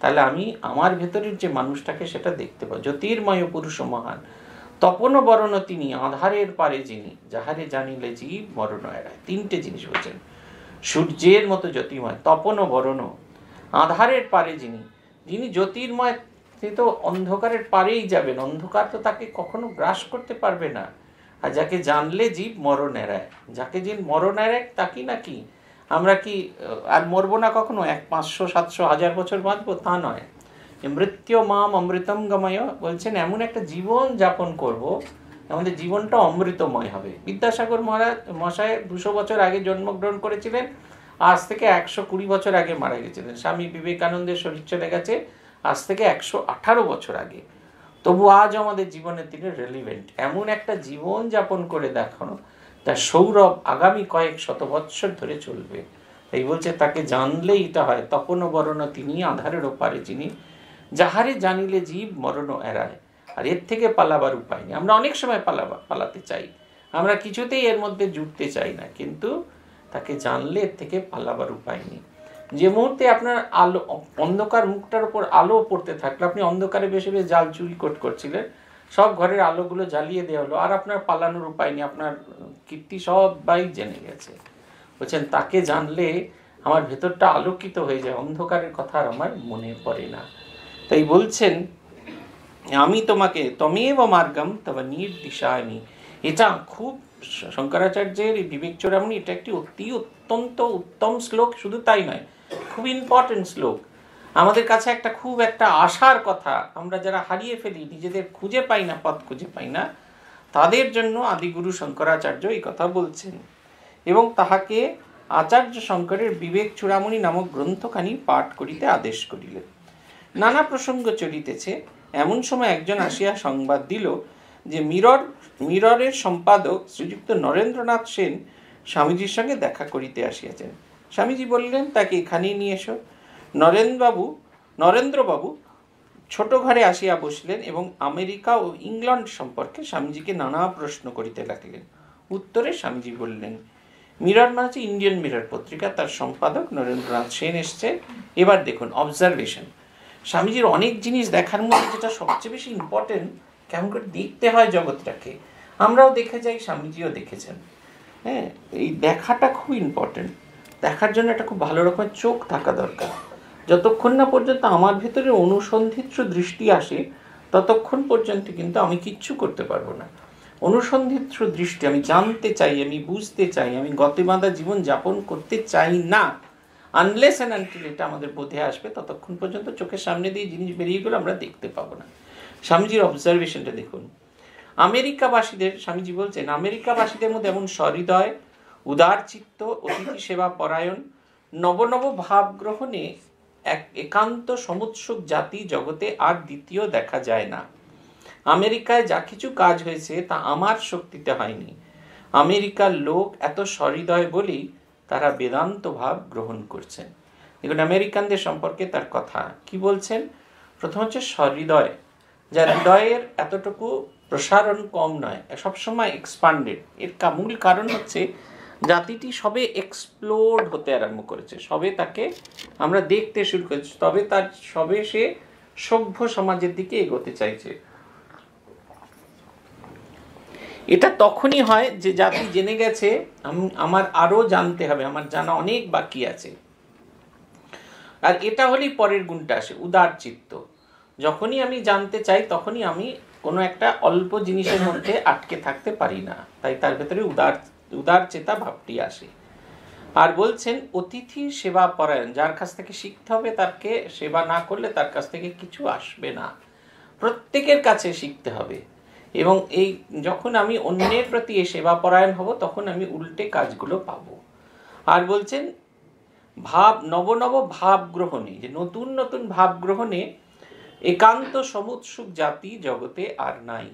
তাহলে আমি আমার ভেতরের যে মানুষটাকে সেটা দেখতে পাবো জ্যোতির্ময় পুরুষ মহান তপন বরণ তিনি আধারের পারে যিনি যাহারে জানিলে জীব মরণ এড়ায় তিনটে জিনিস বলছেন সূর্যের মতো জ্যোতির্ময় তপন বরণ আধারের পারে যিনি যিনি জ্যোতির্ময় সে তো অন্ধকারের পারেই যাবেন অন্ধকার তো তাকে কখনো গ্রাস করতে পারবে না আর যাকে জানলে জীব মরণ এড়ায় যাকে জীব মরণ এড়ায় তাকে নাকি আমরা কি আর মরবো না কখনো এক পাঁচশো সাতশো হাজার বছর বাঁচবো তা নয় মৃত্যু মাম অমৃতম গময় বলছেন এমন একটা জীবন যাপন করব আমাদের জীবনটা অমৃতময় হবে বিদ্যাসাগর মহারাজ মশায় দুশো বছর আগে জন্মগ্রহণ করেছিলেন আজ থেকে একশো কুড়ি বছর আগে মারা গেছিলেন স্বামী বিবেকানন্দের শরীর চলে গেছে আজ থেকে একশো আঠারো বছর আগে তবু আজ আমাদের জীবনের দিনে রেলিভেন্ট এমন একটা জীবন যাপন করে দেখানো তার সৌরভ আগামী কয়েক শত বৎসর ধরে চলবে এই বলছে তাকে জানলেই এটা হয় তপন বরণ তিনি আধারের ওপারে যিনি যাহারে জানিলে জীব মরণ এড়ায় আর এর থেকে পালাবার উপায় নেই আমরা অনেক সময় পালাবা পালাতে চাই আমরা কিছুতেই এর মধ্যে জুটতে চাই না কিন্তু তাকে জানলে এর থেকে পালাবার উপায় নেই যে মুহূর্তে আপনার আলো অন্ধকার মুখটার উপর আলো পড়তে থাকলো আপনি অন্ধকারে বেশি বেশ জাল চুরি কোট করছিলেন সব ঘরের আলোগুলো জ্বালিয়ে দেওয়া হলো আর আপনার পালানোর উপায় নেই আপনার কীর্তি সবাই জেনে গেছে বলছেন তাকে জানলে আমার ভেতরটা আলোকিত হয়ে যায় অন্ধকারের কথা আর আমার মনে পড়ে না তাই বলছেন আমি তোমাকে তমেব মার্গম তবে দিশায়নি এটা খুব শঙ্করাচার্যের বিবেক চোরামণি এটা একটি অতি অত্যন্ত উত্তম শ্লোক শুধু তাই নয় খুব ইম্পর্টেন্ট শ্লোক আমাদের কাছে একটা খুব একটা আশার কথা আমরা যারা হারিয়ে ফেলি নিজেদের খুঁজে পাই না পথ খুঁজে পাই না তাদের জন্য আদিগুরু শঙ্করাচার্য এই কথা বলছেন এবং তাহাকে আচার্য শঙ্করের বিবেক চূড়ামণি নামক গ্রন্থখানি পাঠ করিতে আদেশ করিলেন নানা প্রসঙ্গ চলিতেছে এমন সময় একজন আসিয়া সংবাদ দিল যে মিরর মিররের সম্পাদক শ্রীযুক্ত নরেন্দ্রনাথ সেন স্বামীজির সঙ্গে দেখা করিতে আসিয়াছেন স্বামীজি বললেন তাকে এখানেই নিয়ে এসো নরেন্দ্রবাবু নরেন্দ্রবাবু ছোট ঘরে আসিয়া বসলেন এবং আমেরিকা ও ইংল্যান্ড সম্পর্কে স্বামীজিকে নানা প্রশ্ন করিতে লাগলেন উত্তরে স্বামীজি বললেন মিরর মানে ইন্ডিয়ান মিরর পত্রিকা তার সম্পাদক নরেন্দ্রনাথ সেন এসছে এবার দেখুন অবজারভেশন স্বামীজির অনেক জিনিস দেখার মধ্যে যেটা সবচেয়ে বেশি ইম্পর্টেন্ট কেমন করে দেখতে হয় জগৎটাকে আমরাও দেখে যাই স্বামীজিও দেখেছেন হ্যাঁ এই দেখাটা খুব ইম্পর্টেন্ট দেখার জন্য একটা খুব ভালো রকমের চোখ থাকা দরকার যতক্ষণ না পর্যন্ত আমার ভেতরে অনুসন্ধিত্র দৃষ্টি আসে ততক্ষণ পর্যন্ত কিন্তু আমি কিচ্ছু করতে পারবো না অনুসন্ধিৎস দৃষ্টি আমি জানতে চাই আমি বুঝতে চাই আমি গতিবাঁধা জীবন যাপন করতে চাই না আনলেস অ্যান্ড আনটিল এটা আমাদের বোধে আসবে ততক্ষণ পর্যন্ত চোখের সামনে দিয়ে জিনিস বেরিয়ে গেলে আমরা দেখতে পাবো না স্বামীজির অবজারভেশনটা দেখুন আমেরিকাবাসীদের স্বামীজি বলছেন আমেরিকাবাসীদের মধ্যে এমন সহৃদয় উদারচিত্ত অতিথি সেবা পরায়ণ নবনব ভাব গ্রহণে এক একান্ত সমুৎসুক জাতি জগতে আর দ্বিতীয় দেখা যায় না আমেরিকায় যা কিছু কাজ হয়েছে তা আমার শক্তিতে হয়নি আমেরিকার লোক এত সহৃদয় বলেই তারা বেদান্ত ভাব গ্রহণ করছেন দেখুন আমেরিকানদের সম্পর্কে তার কথা কি বলছেন প্রথম হচ্ছে সহৃদয় যা হৃদয়ের এতটুকু প্রসারণ কম নয় সবসময় এক্সপান্ডেড এর মূল কারণ হচ্ছে জাতিটি সবে এক্সপ্লোর হতে আরম্ভ করেছে সবে তাকে আমরা দেখতে শুরু করেছি তবে তার সবে সে সভ্য সমাজের দিকে এগোতে চাইছে এটা তখনই হয় যে জাতি জেনে গেছে আমার আরও জানতে হবে আমার জানা অনেক বাকি আছে আর এটা হলেই পরের গুণটা আসে উদার চিত্ত যখনই আমি জানতে চাই তখনই আমি কোনো একটা অল্প জিনিসের মধ্যে আটকে থাকতে পারি না তাই তার ভেতরে উদার উদার চেতা ভাবটি আসে আর বলছেন অতিথি সেবা পরায়ণ যার কাছ থেকে শিখতে হবে তাকে সেবা না করলে তার কাছ থেকে কিছু আসবে না প্রত্যেকের কাছে শিখতে হবে এবং এই যখন আমি অন্যের প্রতি এ সেবা পরায়ণ হব তখন আমি উল্টে কাজগুলো পাব আর বলছেন ভাব নব ভাব গ্রহণে যে নতুন নতুন ভাব গ্রহণে একান্ত সমুৎসুক জাতি জগতে আর নাই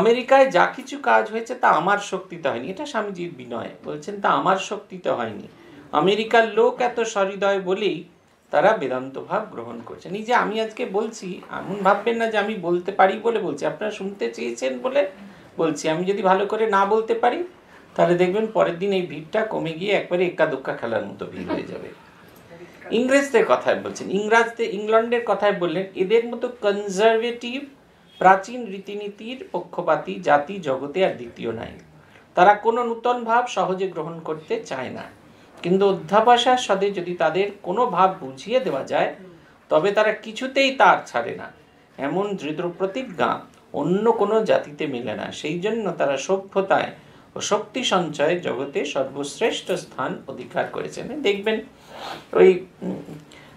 আমেরিকায় যা কিছু কাজ হয়েছে তা আমার শক্তিতে হয়নি এটা স্বামীজির বিনয় বলছেন তা আমার শক্তিতে হয়নি আমেরিকার লোক এত সহৃদয় বলেই তারা বেদান্ত ভাব গ্রহণ করছেন এই যে আমি আজকে বলছি এমন ভাববেন না যে আমি বলতে পারি বলে বলছি আপনারা শুনতে চেয়েছেন বলে বলছি আমি যদি ভালো করে না বলতে পারি তাহলে দেখবেন পরের দিন এই ভিড়টা কমে গিয়ে একবারে এক্কা দোক্কা খেলার মতো ভিড় হয়ে যাবে ইংরেজদের কথায় বলছেন ইংরাজদের ইংল্যান্ডের কথায় বললেন এদের মতো কনজারভেটিভ প্রাচীন রীতিনীতির পক্ষপাতী জাতি জগতে আর দ্বিতীয় নাই তারা কোনো নূতন ভাব সহজে গ্রহণ করতে চায় না কিন্তু অধ্যাপাসার সাথে যদি তাদের কোনো ভাব বুঝিয়ে দেওয়া যায় তবে তারা কিছুতেই তার ছাড়ে না এমন দৃঢ় প্রতিজ্ঞা অন্য কোনো জাতিতে মেলে না সেই জন্য তারা সভ্যতায় ও শক্তি সঞ্চয়ে জগতে সর্বশ্রেষ্ঠ স্থান অধিকার করেছেন দেখবেন ওই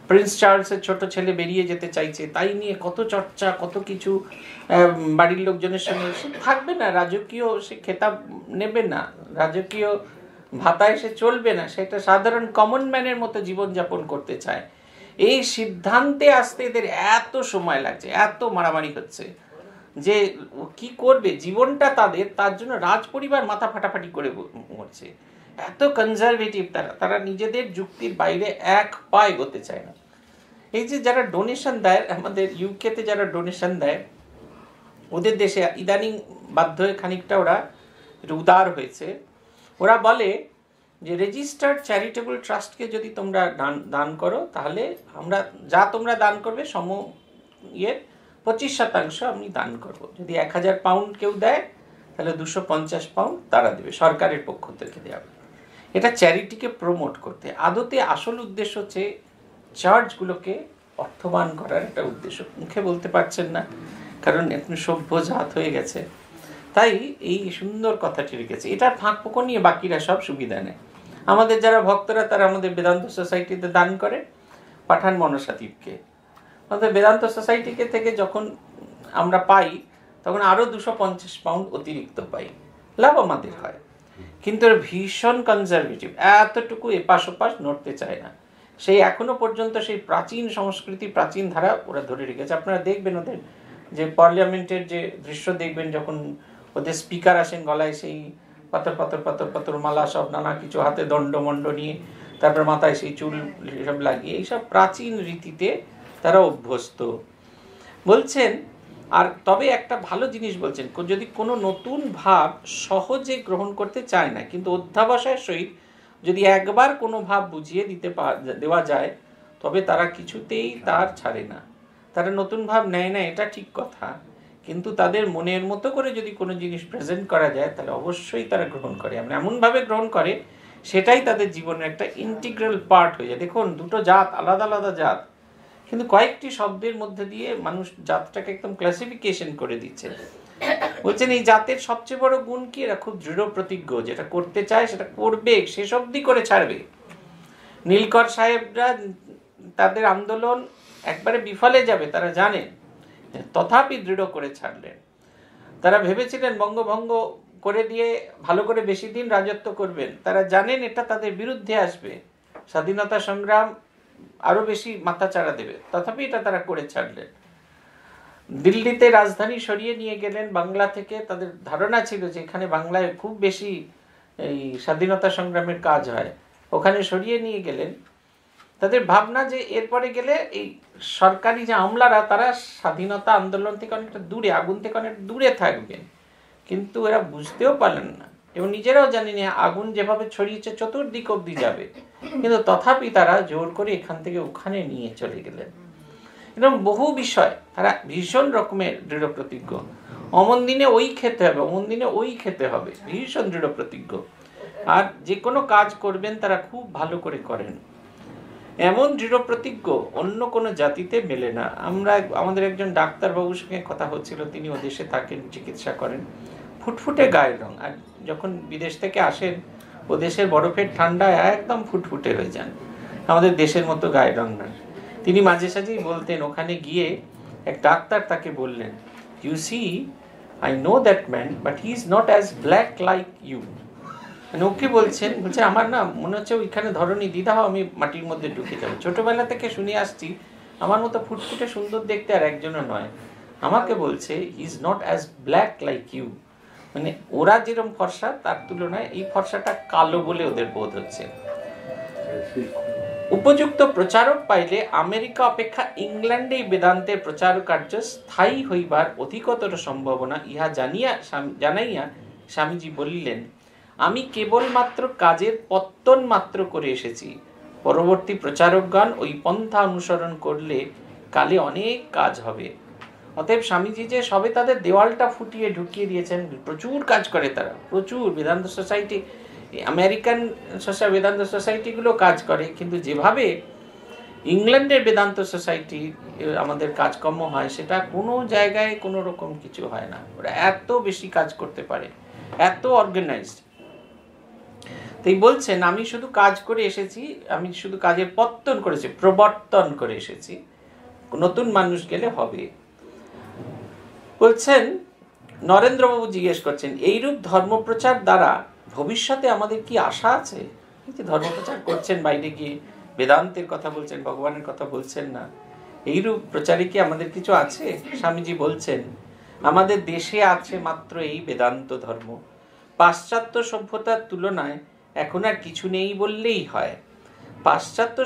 প্রিন্স চার্লসের ছোট ছেলে বেরিয়ে যেতে চাইছে তাই নিয়ে কত চর্চা কত কিছু বাড়ির লোকজনের সঙ্গে থাকবে না রাজকীয় সে খেতাব নেবে না রাজকীয় ভাতায় সে চলবে না সেটা সাধারণ কমন ম্যানের মতো জীবনযাপন করতে চায় এই সিদ্ধান্তে আসতে এদের এত সময় লাগছে এত মারামারি হচ্ছে যে কি করবে জীবনটা তাদের তার জন্য রাজ পরিবার মাথা ফাটাফাটি করে মরছে এত কনজারভেটিভ তারা তারা নিজেদের যুক্তির বাইরে এক পা এগোতে চায় না এই যে যারা ডোনেশন দেয় আমাদের ইউকেতে যারা ডোনেশন দেয় ওদের দেশে ইদানিং বাধ্য হয়ে খানিকটা ওরা উদার হয়েছে ওরা বলে যে রেজিস্টার্ড চ্যারিটেবল ট্রাস্টকে যদি তোমরা দান দান করো তাহলে আমরা যা তোমরা দান করবে সম ইয়ের পঁচিশ শতাংশ আমি দান করব যদি এক হাজার পাউন্ড কেউ দেয় তাহলে দুশো পঞ্চাশ পাউন্ড তারা দেবে সরকারের পক্ষ থেকে দেওয়া এটা চ্যারিটিকে প্রমোট করতে আদতে আসল উদ্দেশ্য হচ্ছে চার্চগুলোকে অর্থবান করার একটা উদ্দেশ্য মুখে বলতে পারছেন না কারণ এখন সভ্য জাত হয়ে গেছে তাই এই সুন্দর কথাটি রেখেছে এটা ফাঁক পোকো নিয়ে বাকিরা সব সুবিধা নেয় আমাদের যারা ভক্তরা তারা আমাদের বেদান্ত সোসাইটিতে দান করে পাঠান মনসাতীপকে আমাদের বেদান্ত সোসাইটিকে থেকে যখন আমরা পাই তখন আরও দুশো পঞ্চাশ পাউন্ড অতিরিক্ত পাই লাভ আমাদের হয় কিন্তু ভীষণ কনজারভেটিভ এতটুকু এপাশ ওপাশ নড়তে চায় না সেই এখনো পর্যন্ত সেই প্রাচীন সংস্কৃতি প্রাচীন ধারা ওরা ধরে রেখেছে আপনারা দেখবেন ওদের যে পার্লামেন্টের যে দৃশ্য দেখবেন যখন ওদের স্পিকার আসেন গলায় সেই পাথর পাথর পাথর পাথর মালা সব নানা কিছু হাতে দণ্ডমণ্ড নিয়ে তারপর মাথায় সেই চুল সব লাগিয়ে এইসব প্রাচীন রীতিতে তারা অভ্যস্ত বলছেন আর তবে একটা ভালো জিনিস বলছেন যদি কোনো নতুন ভাব সহজে গ্রহণ করতে চায় না কিন্তু অধ্যাবসায়ের সহিত যদি একবার কোনো ভাব বুঝিয়ে দিতে দেওয়া যায় তবে তারা কিছুতেই হ্যাঁ। তার ছাড়ে না তারা নতুন ভাব নেয় না এটা ঠিক কথা কিন্তু তাদের মনের মতো করে যদি কোনো জিনিস প্রেজেন্ট করা যায় তাহলে অবশ্যই তারা গ্রহণ করে মানে এমনভাবে গ্রহণ করে সেটাই তাদের জীবনের একটা ইন্টিগ্রাল হ্যাঁ। পার্ট হয়ে যায় দেখুন দুটো জাত আলাদা আলাদা জাত কিন্তু কয়েকটি শব্দের মধ্যে দিয়ে মানুষ জাতটাকে একদম ক্লাসিফিকেশন করে দিচ্ছে বলছেন এই জাতের সবচেয়ে বড় গুণ কি এরা খুব দৃঢ় প্রতিজ্ঞ যেটা করতে চায় সেটা করবে শেষ অবধি করে ছাড়বে নীলকর সাহেবরা তাদের আন্দোলন একবারে বিফলে যাবে তারা জানেন তথাপি দৃঢ় করে ছাড়লেন তারা ভেবেছিলেন বঙ্গভঙ্গ করে দিয়ে ভালো করে বেশি দিন রাজত্ব করবেন তারা জানেন এটা তাদের বিরুদ্ধে আসবে স্বাধীনতা সংগ্রাম আরও বেশি মাথা চাড়া দেবে তথাপি এটা তারা করে ছাড়লেন দিল্লিতে রাজধানী সরিয়ে নিয়ে গেলেন বাংলা থেকে তাদের ধারণা ছিল যে এখানে বাংলায় খুব বেশি এই স্বাধীনতা সংগ্রামের কাজ হয় ওখানে সরিয়ে নিয়ে গেলেন তাদের ভাবনা যে এরপরে গেলে এই সরকারি যে আমলারা তারা স্বাধীনতা আন্দোলন থেকে অনেকটা দূরে আগুন থেকে অনেক দূরে থাকবেন কিন্তু এরা বুঝতেও পারলেন না এবং নিজেরাও জানি না আগুন যেভাবে ছড়িয়েছে চতুর্দিক অব্দি যাবে কিন্তু তথাপি তারা জোর করে এখান থেকে ওখানে নিয়ে চলে গেলেন এরকম বহু বিষয় তারা ভীষণ রকমের দৃঢ় প্রতিজ্ঞ অমন দিনে ওই খেতে হবে অমন দিনে ওই খেতে হবে ভীষণ দৃঢ় প্রতিজ্ঞ আর যে কোনো কাজ করবেন তারা খুব ভালো করে করেন এমন দৃঢ় প্রতিজ্ঞ অন্য কোনো জাতিতে মেলে না আমরা আমাদের একজন ডাক্তারবাবুর সঙ্গে কথা হচ্ছিল তিনি ও দেশে থাকেন চিকিৎসা করেন ফুটফুটে গায়ের রং আর যখন বিদেশ থেকে আসেন ও দেশের বরফের ঠান্ডায় একদম ফুটফুটে হয়ে যান আমাদের দেশের মতো গায়ের রং না তিনি মাঝে সাঝেই বলতেন ওখানে গিয়ে এক ডাক্তার তাকে বললেন you see I know that man but he is not as black like you মানে ওকে বলছেন বলছে আমার না মনে হচ্ছে ওইখানে ধরনী দিদা আমি মাটির মধ্যে ঢুকে যাবো ছোটোবেলা থেকে শুনে আসছি আমার মতো ফুটফুটে সুন্দর দেখতে আর একজনও নয় আমাকে বলছে he is not as black like you মানে ওরা যেরকম ফর্সা তার তুলনায় এই ফর্সাটা কালো বলে ওদের বোধ হচ্ছে উপযুক্ত প্রচারক পাইলে আমেরিকা অপেক্ষা ইংল্যান্ডেই বেদান্তের প্রচার কার্য স্থায়ী হইবার অধিকতর সম্ভাবনা ইহা জানিয়া জানাইয়া স্বামীজি বলিলেন আমি কেবলমাত্র কাজের পত্তন মাত্র করে এসেছি পরবর্তী প্রচারকগণ ওই পন্থা অনুসরণ করলে কালে অনেক কাজ হবে অতএব স্বামীজি যে সবে তাদের দেওয়ালটা ফুটিয়ে ঢুকিয়ে দিয়েছেন প্রচুর কাজ করে তারা প্রচুর বেদান্ত সোসাইটি আমেরিকান সোসাই বেদান্ত সোসাইটিগুলো কাজ করে কিন্তু যেভাবে ইংল্যান্ডের বেদান্ত সোসাইটি আমাদের কাজকর্ম হয় সেটা কোনো জায়গায় কোনো রকম কিছু হয় না ওরা এত বেশি কাজ করতে পারে এত অর্গানাইজড তাই বলছেন আমি শুধু কাজ করে এসেছি আমি শুধু কাজের পত্তন করেছি প্রবর্তন করে এসেছি নতুন মানুষ গেলে হবে বলছেন নরেন্দ্রবাবু জিজ্ঞেস করছেন এইরূপ ধর্মপ্রচার দ্বারা ভবিষ্যতে আমাদের কি আশা আছে এই যে ধর্মপ্রচার করছেন বাইরে গিয়ে বেদান্তের কথা বলছেন ভগবানের কথা বলছেন না এইরূপ প্রচারে কি আমাদের কিছু আছে স্বামীজি বলছেন আমাদের দেশে আছে মাত্র এই বেদান্ত ধর্ম পাশ্চাত্য সভ্যতার তুলনায় এখন আর কিছু নেই বললেই হয় পাশ্চাত্য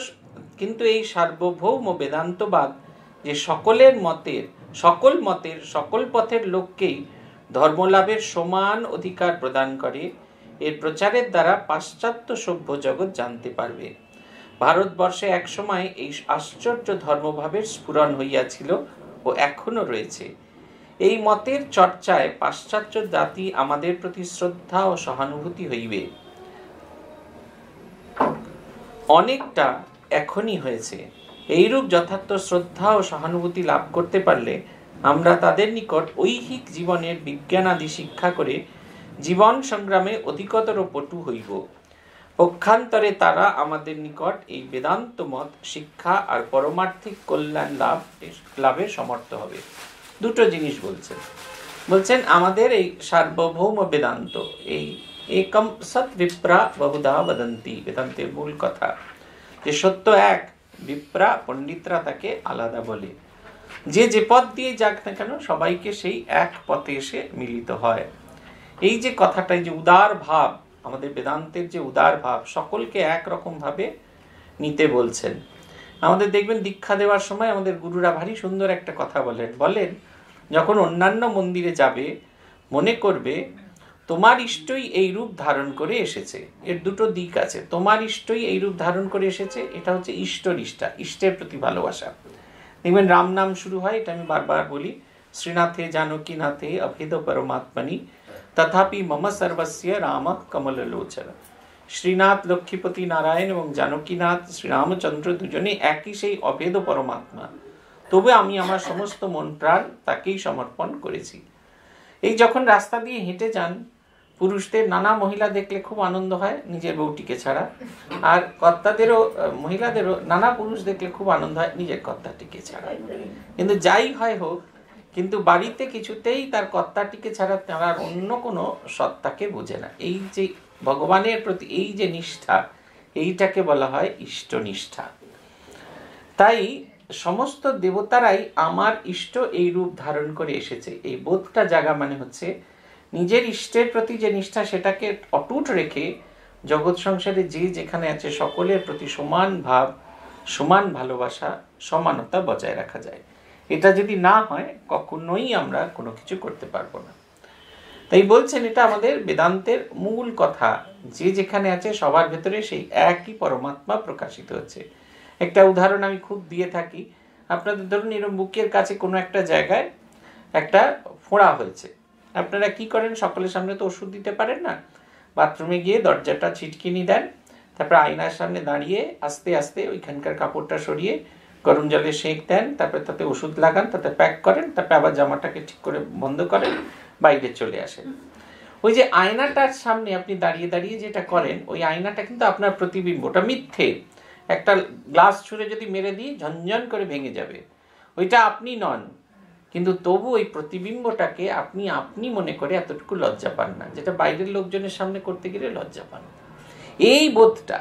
কিন্তু এই সার্বভৌম বেদান্তবাদ যে সকলের মতের সকল মতের সকল পথের লোককেই ধর্মলাভের সমান অধিকার প্রদান করে এর প্রচারের দ্বারা পাশ্চাত্য সভ্য জগৎ জানতে পারবে ভারতবর্ষে একসময় এই আশ্চর্য ধর্মভাবের স্ফুরণ হইয়াছিল ও এখনও রয়েছে এই মতের চর্চায় পাশ্চাত্য জাতি আমাদের প্রতি শ্রদ্ধা ও সহানুভূতি হইবে অনেকটা এখনই হয়েছে এইরূপ যথার্থ শ্রদ্ধা ও সহানুভূতি লাভ করতে পারলে আমরা তাদের নিকট ঐহিক জীবনের বিজ্ঞানাদি শিক্ষা করে জীবন সংগ্রামে অধিকতর পটু হইব পক্ষান্তরে তারা আমাদের নিকট এই বেদান্ত মত শিক্ষা আর পরমার্থিক কল্যাণ লাভ লাভে সমর্থ হবে দুটো জিনিস বলছেন বলছেন আমাদের এই সার্বভৌম বেদান্ত এই একম সৎ বিপ্রা বহুধা বদন্তি বেদান্তের মূল কথা যে সত্য এক বিপ্রা পণ্ডিতরা তাকে আলাদা বলে যে যে পথ দিয়ে যাক না কেন সবাইকে সেই এক পথে এসে মিলিত হয় এই যে কথাটাই যে উদার ভাব আমাদের বেদান্তের যে উদার ভাব সকলকে একরকমভাবে নিতে বলছেন আমাদের দেখবেন দীক্ষা দেওয়ার সময় আমাদের গুরুরা ভারী সুন্দর একটা কথা বলেন বলেন যখন অন্যান্য মন্দিরে যাবে মনে করবে তোমার ইষ্টই এই রূপ ধারণ করে এসেছে এর দুটো দিক আছে তোমার ইষ্টই এই রূপ ধারণ করে এসেছে এটা হচ্ছে ইষ্ট নিষ্ঠা ইষ্টের প্রতি ভালোবাসা দেখবেন রাম নাম শুরু হয় এটা আমি বারবার বলি শ্রীনাথে জানকীনাথে অভেদ পরমাত্মানি তথাপি মম সর্বস্য রাম কমল লোচন শ্রীনাথ লক্ষ্মীপতি নারায়ণ এবং জানকীনাথ শ্রীরামচন্দ্র দুজনে একই সেই অভেদ পরমাত্মা তবে আমি আমার সমস্ত মন প্রাণ তাকেই সমর্পণ করেছি এই যখন রাস্তা দিয়ে হেঁটে যান পুরুষদের নানা মহিলা দেখলে খুব আনন্দ হয় নিজের বউটিকে ছাড়া আর কর্তাদেরও মহিলাদেরও নানা পুরুষ দেখলে খুব আনন্দ হয় নিজের কর্তাটিকে ছাড়া কিন্তু যাই হয় হোক কিন্তু বাড়িতে কিছুতেই তার কর্তাটিকে ছাড়া তারা অন্য কোনো সত্তাকে বোঝে না এই যে ভগবানের প্রতি এই যে নিষ্ঠা এইটাকে বলা হয় ইষ্টনিষ্ঠা তাই সমস্ত দেবতারাই আমার ইষ্ট এই রূপ ধারণ করে এসেছে এই বোধটা জাগা মানে হচ্ছে নিজের ইষ্টের প্রতি যে নিষ্ঠা সেটাকে অটুট রেখে জগৎ সংসারে যে যেখানে আছে সকলের প্রতি সমান ভাব সমান ভালোবাসা সমানতা বজায় রাখা যায় এটা যদি না হয় কখনোই আমরা কোনো কিছু করতে পারবো না তাই বলছেন এটা আমাদের বেদান্তের মূল কথা যে যেখানে আছে সবার ভেতরে সেই একই পরমাত্মা প্রকাশিত হচ্ছে একটা উদাহরণ আমি খুব দিয়ে থাকি আপনাদের ধরুন এরম বুকের কাছে কোনো একটা জায়গায় একটা ফোঁড়া হয়েছে আপনারা কি করেন সকলের সামনে তো ওষুধ দিতে পারেন না বাথরুমে গিয়ে দরজাটা ছিটকিনি দেন তারপরে আয়নার সামনে দাঁড়িয়ে আস্তে আস্তে ওইখানকার কাপড়টা সরিয়ে গরম জলে সেঁক দেন তারপরে তাতে ওষুধ লাগান তাতে প্যাক করেন তারপরে আবার জামাটাকে ঠিক করে বন্ধ করেন বাইরে চলে আসেন ওই যে আয়নাটার সামনে আপনি দাঁড়িয়ে দাঁড়িয়ে যেটা করেন ওই আয়নাটা কিন্তু আপনার প্রতিবিম্বটা মিথ্যে একটা গ্লাস ছুঁড়ে যদি মেরে দিই ঝনঝন করে ভেঙে যাবে ওইটা আপনি নন কিন্তু তবু ওই প্রতিবিম্বটাকে আপনি আপনি মনে করে এতটুকু লজ্জা পান না যেটা বাইরের লোকজনের সামনে করতে গেলে লজ্জা পান এই বোধটা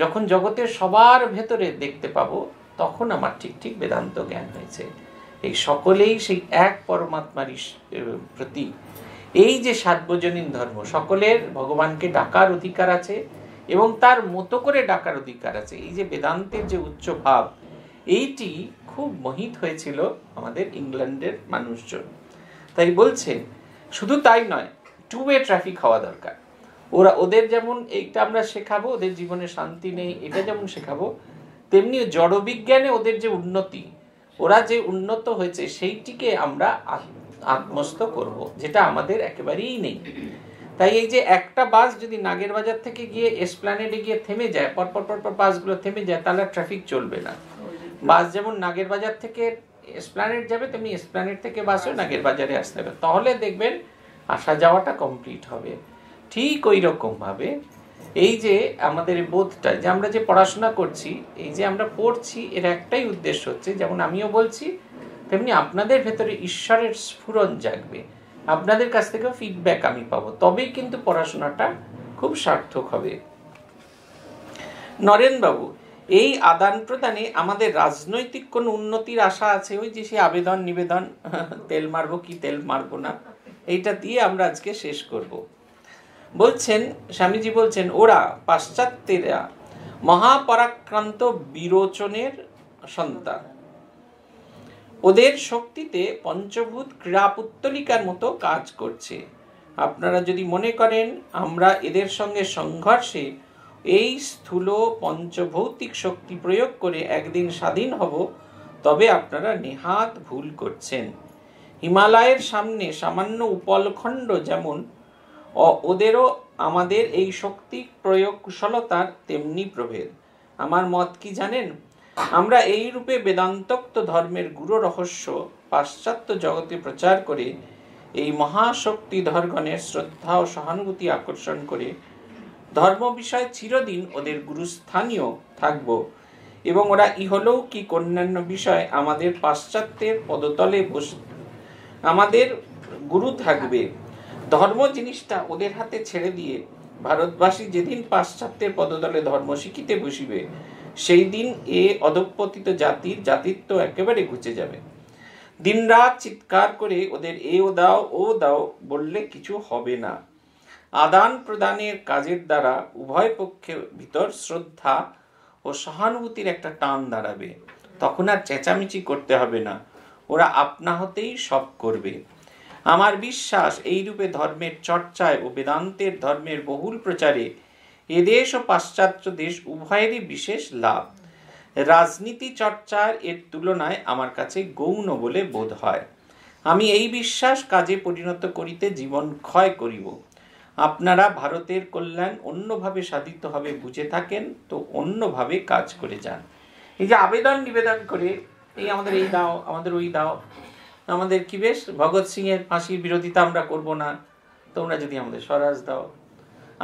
যখন জগতের সবার ভেতরে দেখতে পাবো তখন আমার ঠিক ঠিক বেদান্ত জ্ঞান হয়েছে এই সকলেই সেই এক পরমাত্মার প্রতি এই যে সার্বজনীন ধর্ম সকলের ভগবানকে ডাকার অধিকার আছে এবং তার মতো করে ডাকার অধিকার আছে এই যে বেদান্তের যে উচ্চ ভাব এইটি খুব মোহিত হয়েছিল আমাদের ইংল্যান্ডের মানুষজন তাই বলছে শুধু তাই নয় টু ওয়ে ট্রাফিক হওয়া দরকার ওরা ওদের যেমন এইটা আমরা শেখাবো ওদের জীবনে শান্তি নেই এটা যেমন শেখাবো তেমনি জড়বিজ্ঞানে ওদের যে উন্নতি ওরা যে উন্নত হয়েছে সেইটিকে আমরা আত্মস্ত করব যেটা আমাদের একেবারেই নেই তাই এই যে একটা বাস যদি নাগের বাজার থেকে গিয়ে এসপ্ল্যানেডে গিয়ে থেমে যায় পরপর পরপর বাসগুলো থেমে যায় তাহলে ট্রাফিক চলবে না বাস যেমন নাগের বাজার থেকে এসপ্ল্যানেট যাবে তেমনি এসপ্ল্যানেড থেকে বাসও নাগের বাজারে আসতে হবে তাহলে দেখবেন আসা যাওয়াটা কমপ্লিট হবে ঠিক ওই রকমভাবে এই যে আমাদের বোধটা যে আমরা যে পড়াশোনা করছি এই যে আমরা পড়ছি এর একটাই উদ্দেশ্য হচ্ছে যেমন আমিও বলছি তেমনি আপনাদের ভেতরে ঈশ্বরের স্ফুরণ জাগবে আপনাদের কাছ থেকে ফিডব্যাক আমি পাবো তবেই কিন্তু পড়াশোনাটা খুব সার্থক হবে নরেনবাবু এই আদান প্রদানে আমাদের রাজনৈতিক কোনো উন্নতির আশা আছে ওই যে সেই আবেদন নিবেদন তেল মারবো কি তেল মারবো না এইটা দিয়ে আমরা আজকে শেষ করব বলছেন স্বামীজি বলছেন ওরা পাশ্চাত্যেরা মহাপরাক্রান্ত বিরোচনের সন্তান ওদের শক্তিতে পঞ্চভূত ক্রীড়াপুত্তলিকার মতো কাজ করছে আপনারা যদি মনে করেন আমরা এদের সঙ্গে সংঘর্ষে এই স্থূল পঞ্চভৌতিক শক্তি প্রয়োগ করে একদিন স্বাধীন হব তবে আপনারা নেহাত ভুল করছেন হিমালয়ের সামনে সামান্য উপলখণ্ড যেমন ওদেরও আমাদের এই শক্তি প্রয়োগ কুশলতার তেমনি প্রভেদ আমার মত কি জানেন আমরা এই রূপে বেদান্তক্ত ধর্মের গুরু রহস্য পাশ্চাত্য জগতে প্রচার করে এই মহাশক্তি ধর্গণের শ্রদ্ধা ও সহানুভূতি আকর্ষণ করে ধর্ম বিষয়ে চিরদিন ওদের গুরুস্থানীয় থাকব এবং ওরা কি অন্যান্য বিষয় আমাদের পাশ্চাত্যের পদতলে বস আমাদের গুরু থাকবে ধর্ম জিনিসটা ওদের হাতে ছেড়ে দিয়ে ভারতবাসী যেদিন পাশ্চাত্যের পদতলে ধর্ম শিখিতে বসিবে সেই দিন এ অধপতিত জাতির জাতিত্ব একেবারে ঘুচে যাবে দিনরাত চিৎকার করে ওদের এ ও দাও ও দাও বললে কিছু হবে না আদান প্রদানের কাজের দ্বারা উভয় পক্ষের ভিতর শ্রদ্ধা ও সহানুভূতির একটা টান দাঁড়াবে তখন আর চেঁচামেচি করতে হবে না ওরা আপনা হতেই সব করবে আমার বিশ্বাস এইরূপে ধর্মের চর্চায় ও বেদান্তের ধর্মের বহুল প্রচারে এদেশ ও পাশ্চাত্য দেশ উভয়েরই বিশেষ লাভ রাজনীতি চর্চার এর তুলনায় আমার কাছে গৌণ বলে বোধ হয় আমি এই বিশ্বাস কাজে পরিণত করিতে জীবন ক্ষয় করিব আপনারা ভারতের কল্যাণ অন্যভাবে সাধিত হবে বুঝে থাকেন তো অন্যভাবে কাজ করে যান এই যে আবেদন নিবেদন করে এই আমাদের এই দাও আমাদের ওই দাও আমাদের কি বেশ ভগৎ সিংয়ের ফাঁসির বিরোধিতা আমরা করব না তোমরা যদি আমাদের স্বরাজ দাও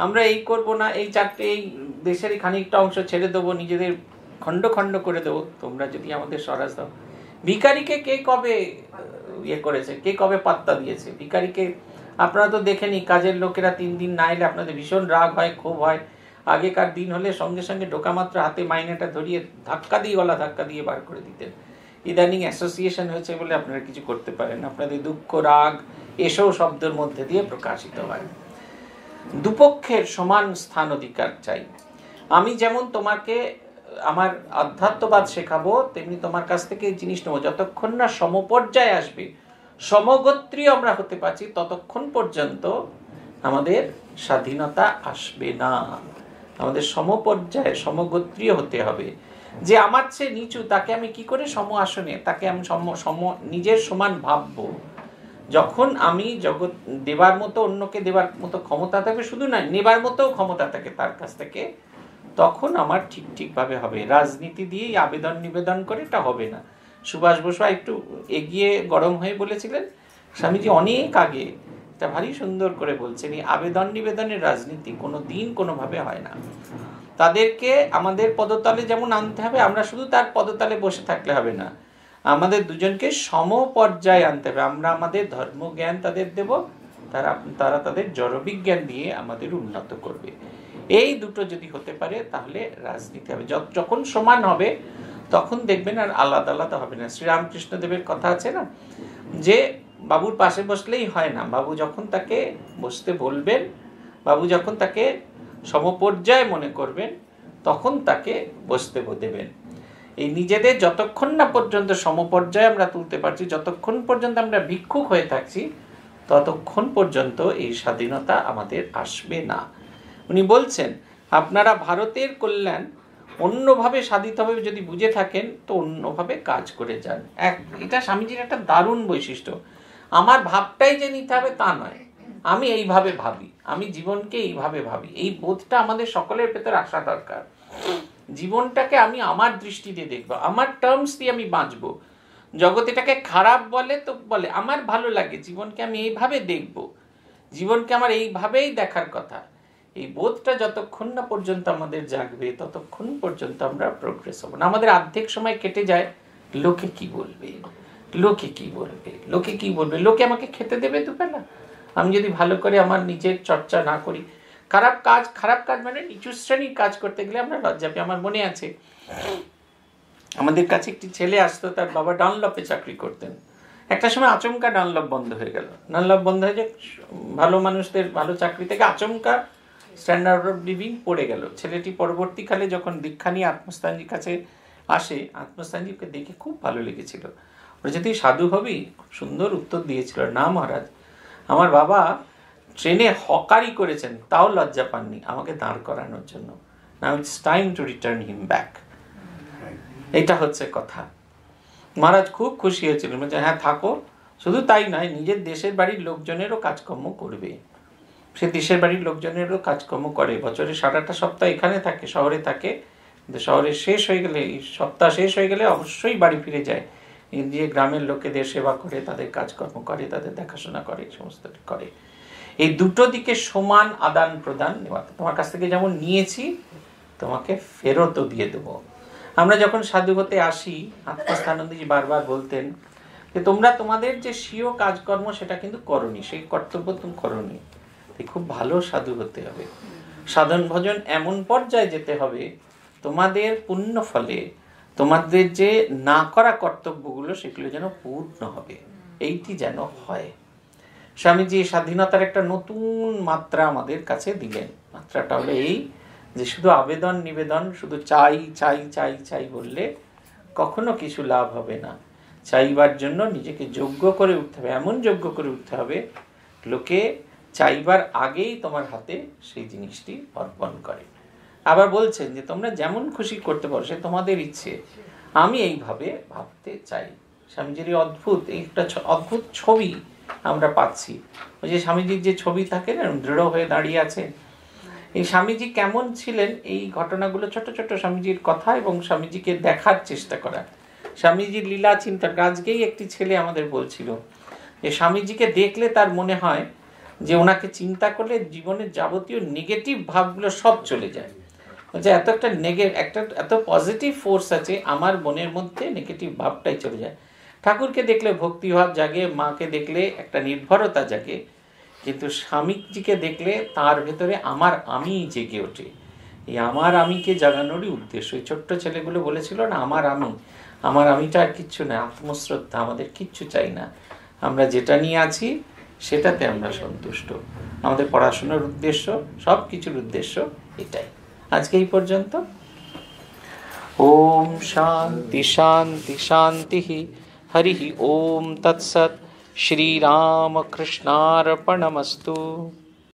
আমরা এই করব না এই চারটে এই দেশের খানিকটা অংশ ছেড়ে দেবো নিজেদের খণ্ড খণ্ড করে দেবো তোমরা যদি আমাদের স্বরাজ দাও ভিকারিকে কে কবে ইয়ে করেছে কে কবে পাত্তা দিয়েছে ভিকারিকে আপনারা তো দেখেনি কাজের লোকেরা তিন দিন না এলে আপনাদের ভীষণ রাগ হয় ক্ষোভ হয় আগেকার দিন হলে সঙ্গে সঙ্গে ঢোকা মাত্র হাতে মাইনেটা ধরিয়ে ধাক্কা দিয়ে গলা ধাক্কা দিয়ে বার করে দিতেন ইদানিং অ্যাসোসিয়েশন হয়েছে বলে আপনারা কিছু করতে পারেন আপনাদের দুঃখ রাগ এসব শব্দের মধ্যে দিয়ে প্রকাশিত হয় দুপক্ষের সমান স্থান অধিকার চাই আমি যেমন তোমাকে আমার আধ্যাত্মবাদ শেখাবো তেমনি তোমার কাছ থেকে এই জিনিস নেবো যতক্ষণ না সমপর্যায়ে আসবে সমগোত্রী আমরা হতে পারছি ততক্ষণ পর্যন্ত আমাদের স্বাধীনতা আসবে না আমাদের সমপর্যায়ে সমগোত্রীয় হতে হবে যে আমার চেয়ে নিচু তাকে আমি কি করে সম আসনে তাকে আমি সম সম নিজের সমান ভাবব যখন আমি জগৎ দেবার মতো অন্যকে দেবার মতো ক্ষমতা থাকে শুধু না নেবার মতো ক্ষমতা থাকে তার কাছ থেকে তখন আমার ঠিক ঠিকভাবে হবে রাজনীতি দিয়েই আবেদন নিবেদন করে এটা হবে না সুভাষ বসু একটু এগিয়ে গরম হয়ে বলেছিলেন স্বামীজি অনেক আগে তা ভারী সুন্দর করে বলছেন এই আবেদন নিবেদনের রাজনীতি কোনো দিন কোনোভাবে হয় না তাদেরকে আমাদের পদতলে যেমন আনতে হবে আমরা শুধু তার পদতলে বসে থাকলে হবে না আমাদের দুজনকে সম পর্যায়ে আনতে হবে আমরা আমাদের ধর্ম জ্ঞান তাদের দেব তারা তারা তাদের জড়বিজ্ঞান দিয়ে আমাদের উন্নত করবে এই দুটো যদি হতে পারে তাহলে রাজনীতি হবে যখন সমান হবে তখন দেখবেন আর আলাদা আলাদা হবে না শ্রীরামকৃষ্ণদেবের কথা আছে না যে বাবুর পাশে বসলেই হয় না বাবু যখন তাকে বসতে বলবেন বাবু যখন তাকে সমপর্যায় মনে করবেন তখন তাকে বসতে দেবেন এই নিজেদের যতক্ষণ না পর্যন্ত সমপর্যায় আমরা তুলতে পারছি যতক্ষণ পর্যন্ত আমরা ভিক্ষুক হয়ে থাকছি ততক্ষণ পর্যন্ত এই স্বাধীনতা আমাদের আসবে না উনি বলছেন আপনারা ভারতের কল্যাণ অন্যভাবে সাধিতভাবে যদি বুঝে থাকেন তো অন্যভাবে কাজ করে যান এক এটা স্বামীজির একটা দারুণ বৈশিষ্ট্য আমার ভাবটাই যে নিতে হবে তা নয় আমি এইভাবে ভাবি আমি জীবনকে এইভাবে ভাবি এই বোধটা আমাদের সকলের ভেতরে আসা দরকার জীবনটাকে আমি আমার দৃষ্টিতে দেখবো আমার টার্মস দিয়ে আমি বাঁচব জগত এটাকে খারাপ বলে তো বলে আমার ভালো লাগে জীবনকে আমি এইভাবে দেখব জীবনকে আমার এইভাবেই দেখার কথা এই বোধটা যতক্ষণ না পর্যন্ত আমাদের জাগবে ততক্ষণ পর্যন্ত আমরা প্রোগ্রেস হব না আমাদের আর্ধেক সময় কেটে যায় লোকে কি বলবে লোকে কি বলবে লোকে কি বলবে লোকে আমাকে খেতে দেবে দুবেলা আমি যদি ভালো করে আমার নিজের চর্চা না করি খারাপ কাজ খারাপ কাজ মানে নিচু শ্রেণীর কাজ করতে গেলে আমরা লজ্জা আমার মনে আছে আমাদের কাছে একটি ছেলে আসতো তার বাবা ডানলপে চাকরি করতেন একটা সময় আচমকা ডানলপ বন্ধ হয়ে গেল ডানলপ বন্ধ হয়ে যে ভালো মানুষদের ভালো চাকরি থেকে আচমকা স্ট্যান্ডার্ড অফ লিভিং পড়ে গেল ছেলেটি পরবর্তীকালে যখন দীক্ষা নিয়ে আত্মস্থানজির কাছে আসে আত্মস্থানজিকে দেখে খুব ভালো লেগেছিল বলেছে তুই সাধু হবি খুব সুন্দর উত্তর দিয়েছিল না মহারাজ আমার বাবা ট্রেনে হকারি করেছেন তাও লজ্জা পাননি আমাকে দাঁড় করানোর জন্য now it's time to return him back এটা হচ্ছে কথা মহারাজ খুব খুশি হয়েছিলেন বলছে হ্যাঁ থাকো শুধু তাই নয় নিজের দেশের বাড়ির লোকজনেরও কাজকর্ম করবে সে দেশের বাড়ির লোকজনেরও কাজকর্ম করে বছরের সারাটা সপ্তাহ এখানে থাকে শহরে থাকে কিন্তু শহরে শেষ হয়ে গেলে সপ্তাহ শেষ হয়ে গেলে অবশ্যই বাড়ি ফিরে যায় যে গ্রামের লোকেদের সেবা করে তাদের কাজকর্ম করে তাদের দেখাশোনা করে সমস্ত করে এই দুটো দিকে সমান আদান প্রদান নেওয়া তোমার কাছ থেকে যেমন নিয়েছি তোমাকে ফেরতও দিয়ে দেবো আমরা যখন সাধু হতে আসি আত্মস্থানন্দজি বারবার বলতেন যে তোমরা তোমাদের যে স্বীয় কাজকর্ম সেটা কিন্তু করনি সেই কর্তব্য তুমি করনি খুব ভালো সাধু হতে হবে সাধন ভজন এমন পর্যায়ে যেতে হবে তোমাদের পুণ্য ফলে তোমাদের যে না করা কর্তব্যগুলো সেগুলো যেন পূর্ণ হবে এইটি যেন হয় স্বামীজি স্বাধীনতার একটা নতুন মাত্রা আমাদের কাছে দিলেন মাত্রাটা হলো এই যে শুধু আবেদন নিবেদন শুধু চাই চাই চাই চাই বললে কখনো কিছু লাভ হবে না চাইবার জন্য নিজেকে যোগ্য করে উঠতে হবে এমন যোগ্য করে উঠতে হবে লোকে চাইবার আগেই তোমার হাতে সেই জিনিসটি অর্পণ করে আবার বলছেন যে তোমরা যেমন খুশি করতে পারো সে তোমাদের ইচ্ছে আমি এইভাবে ভাবতে চাই স্বামীজির অদ্ভুত একটা অদ্ভুত ছবি আমরা পাচ্ছি ওই যে স্বামীজির যে ছবি থাকে না দৃঢ় হয়ে দাঁড়িয়ে আছে এই স্বামীজি কেমন ছিলেন এই ঘটনাগুলো ছোট ছোট স্বামীজির কথা এবং স্বামীজিকে দেখার চেষ্টা করা স্বামীজির লীলা চিন্তা আজকেই একটি ছেলে আমাদের বলছিল যে স্বামীজিকে দেখলে তার মনে হয় যে ওনাকে চিন্তা করলে জীবনের যাবতীয় নেগেটিভ ভাবগুলো সব চলে যায় বলছে এত একটা নেগে একটা এত পজিটিভ ফোর্স আছে আমার মনের মধ্যে নেগেটিভ ভাবটাই চলে যায় ঠাকুরকে দেখলে ভক্তিভাব জাগে মাকে দেখলে একটা নির্ভরতা জাগে কিন্তু স্বামীজিকে দেখলে তার ভেতরে আমার আমি জেগে ওঠে এই আমার আমিকে জাগানোরই উদ্দেশ্য ওই ছোট্ট ছেলেগুলো বলেছিল না আমার আমি আমার আমিটা আর কিচ্ছু না আত্মশ্রদ্ধা আমাদের কিচ্ছু চাই না আমরা যেটা নিয়ে আছি সেটাতে আমরা সন্তুষ্ট আমাদের পড়াশোনার উদ্দেশ্য সব কিছুর উদ্দেশ্য এটাই আজকে এই পর্যন্ত ওম শান্তি শান্তি শান্তি হরি ওম তৎসৎ শ্রীরামকৃষ্ণার্পণমস্তু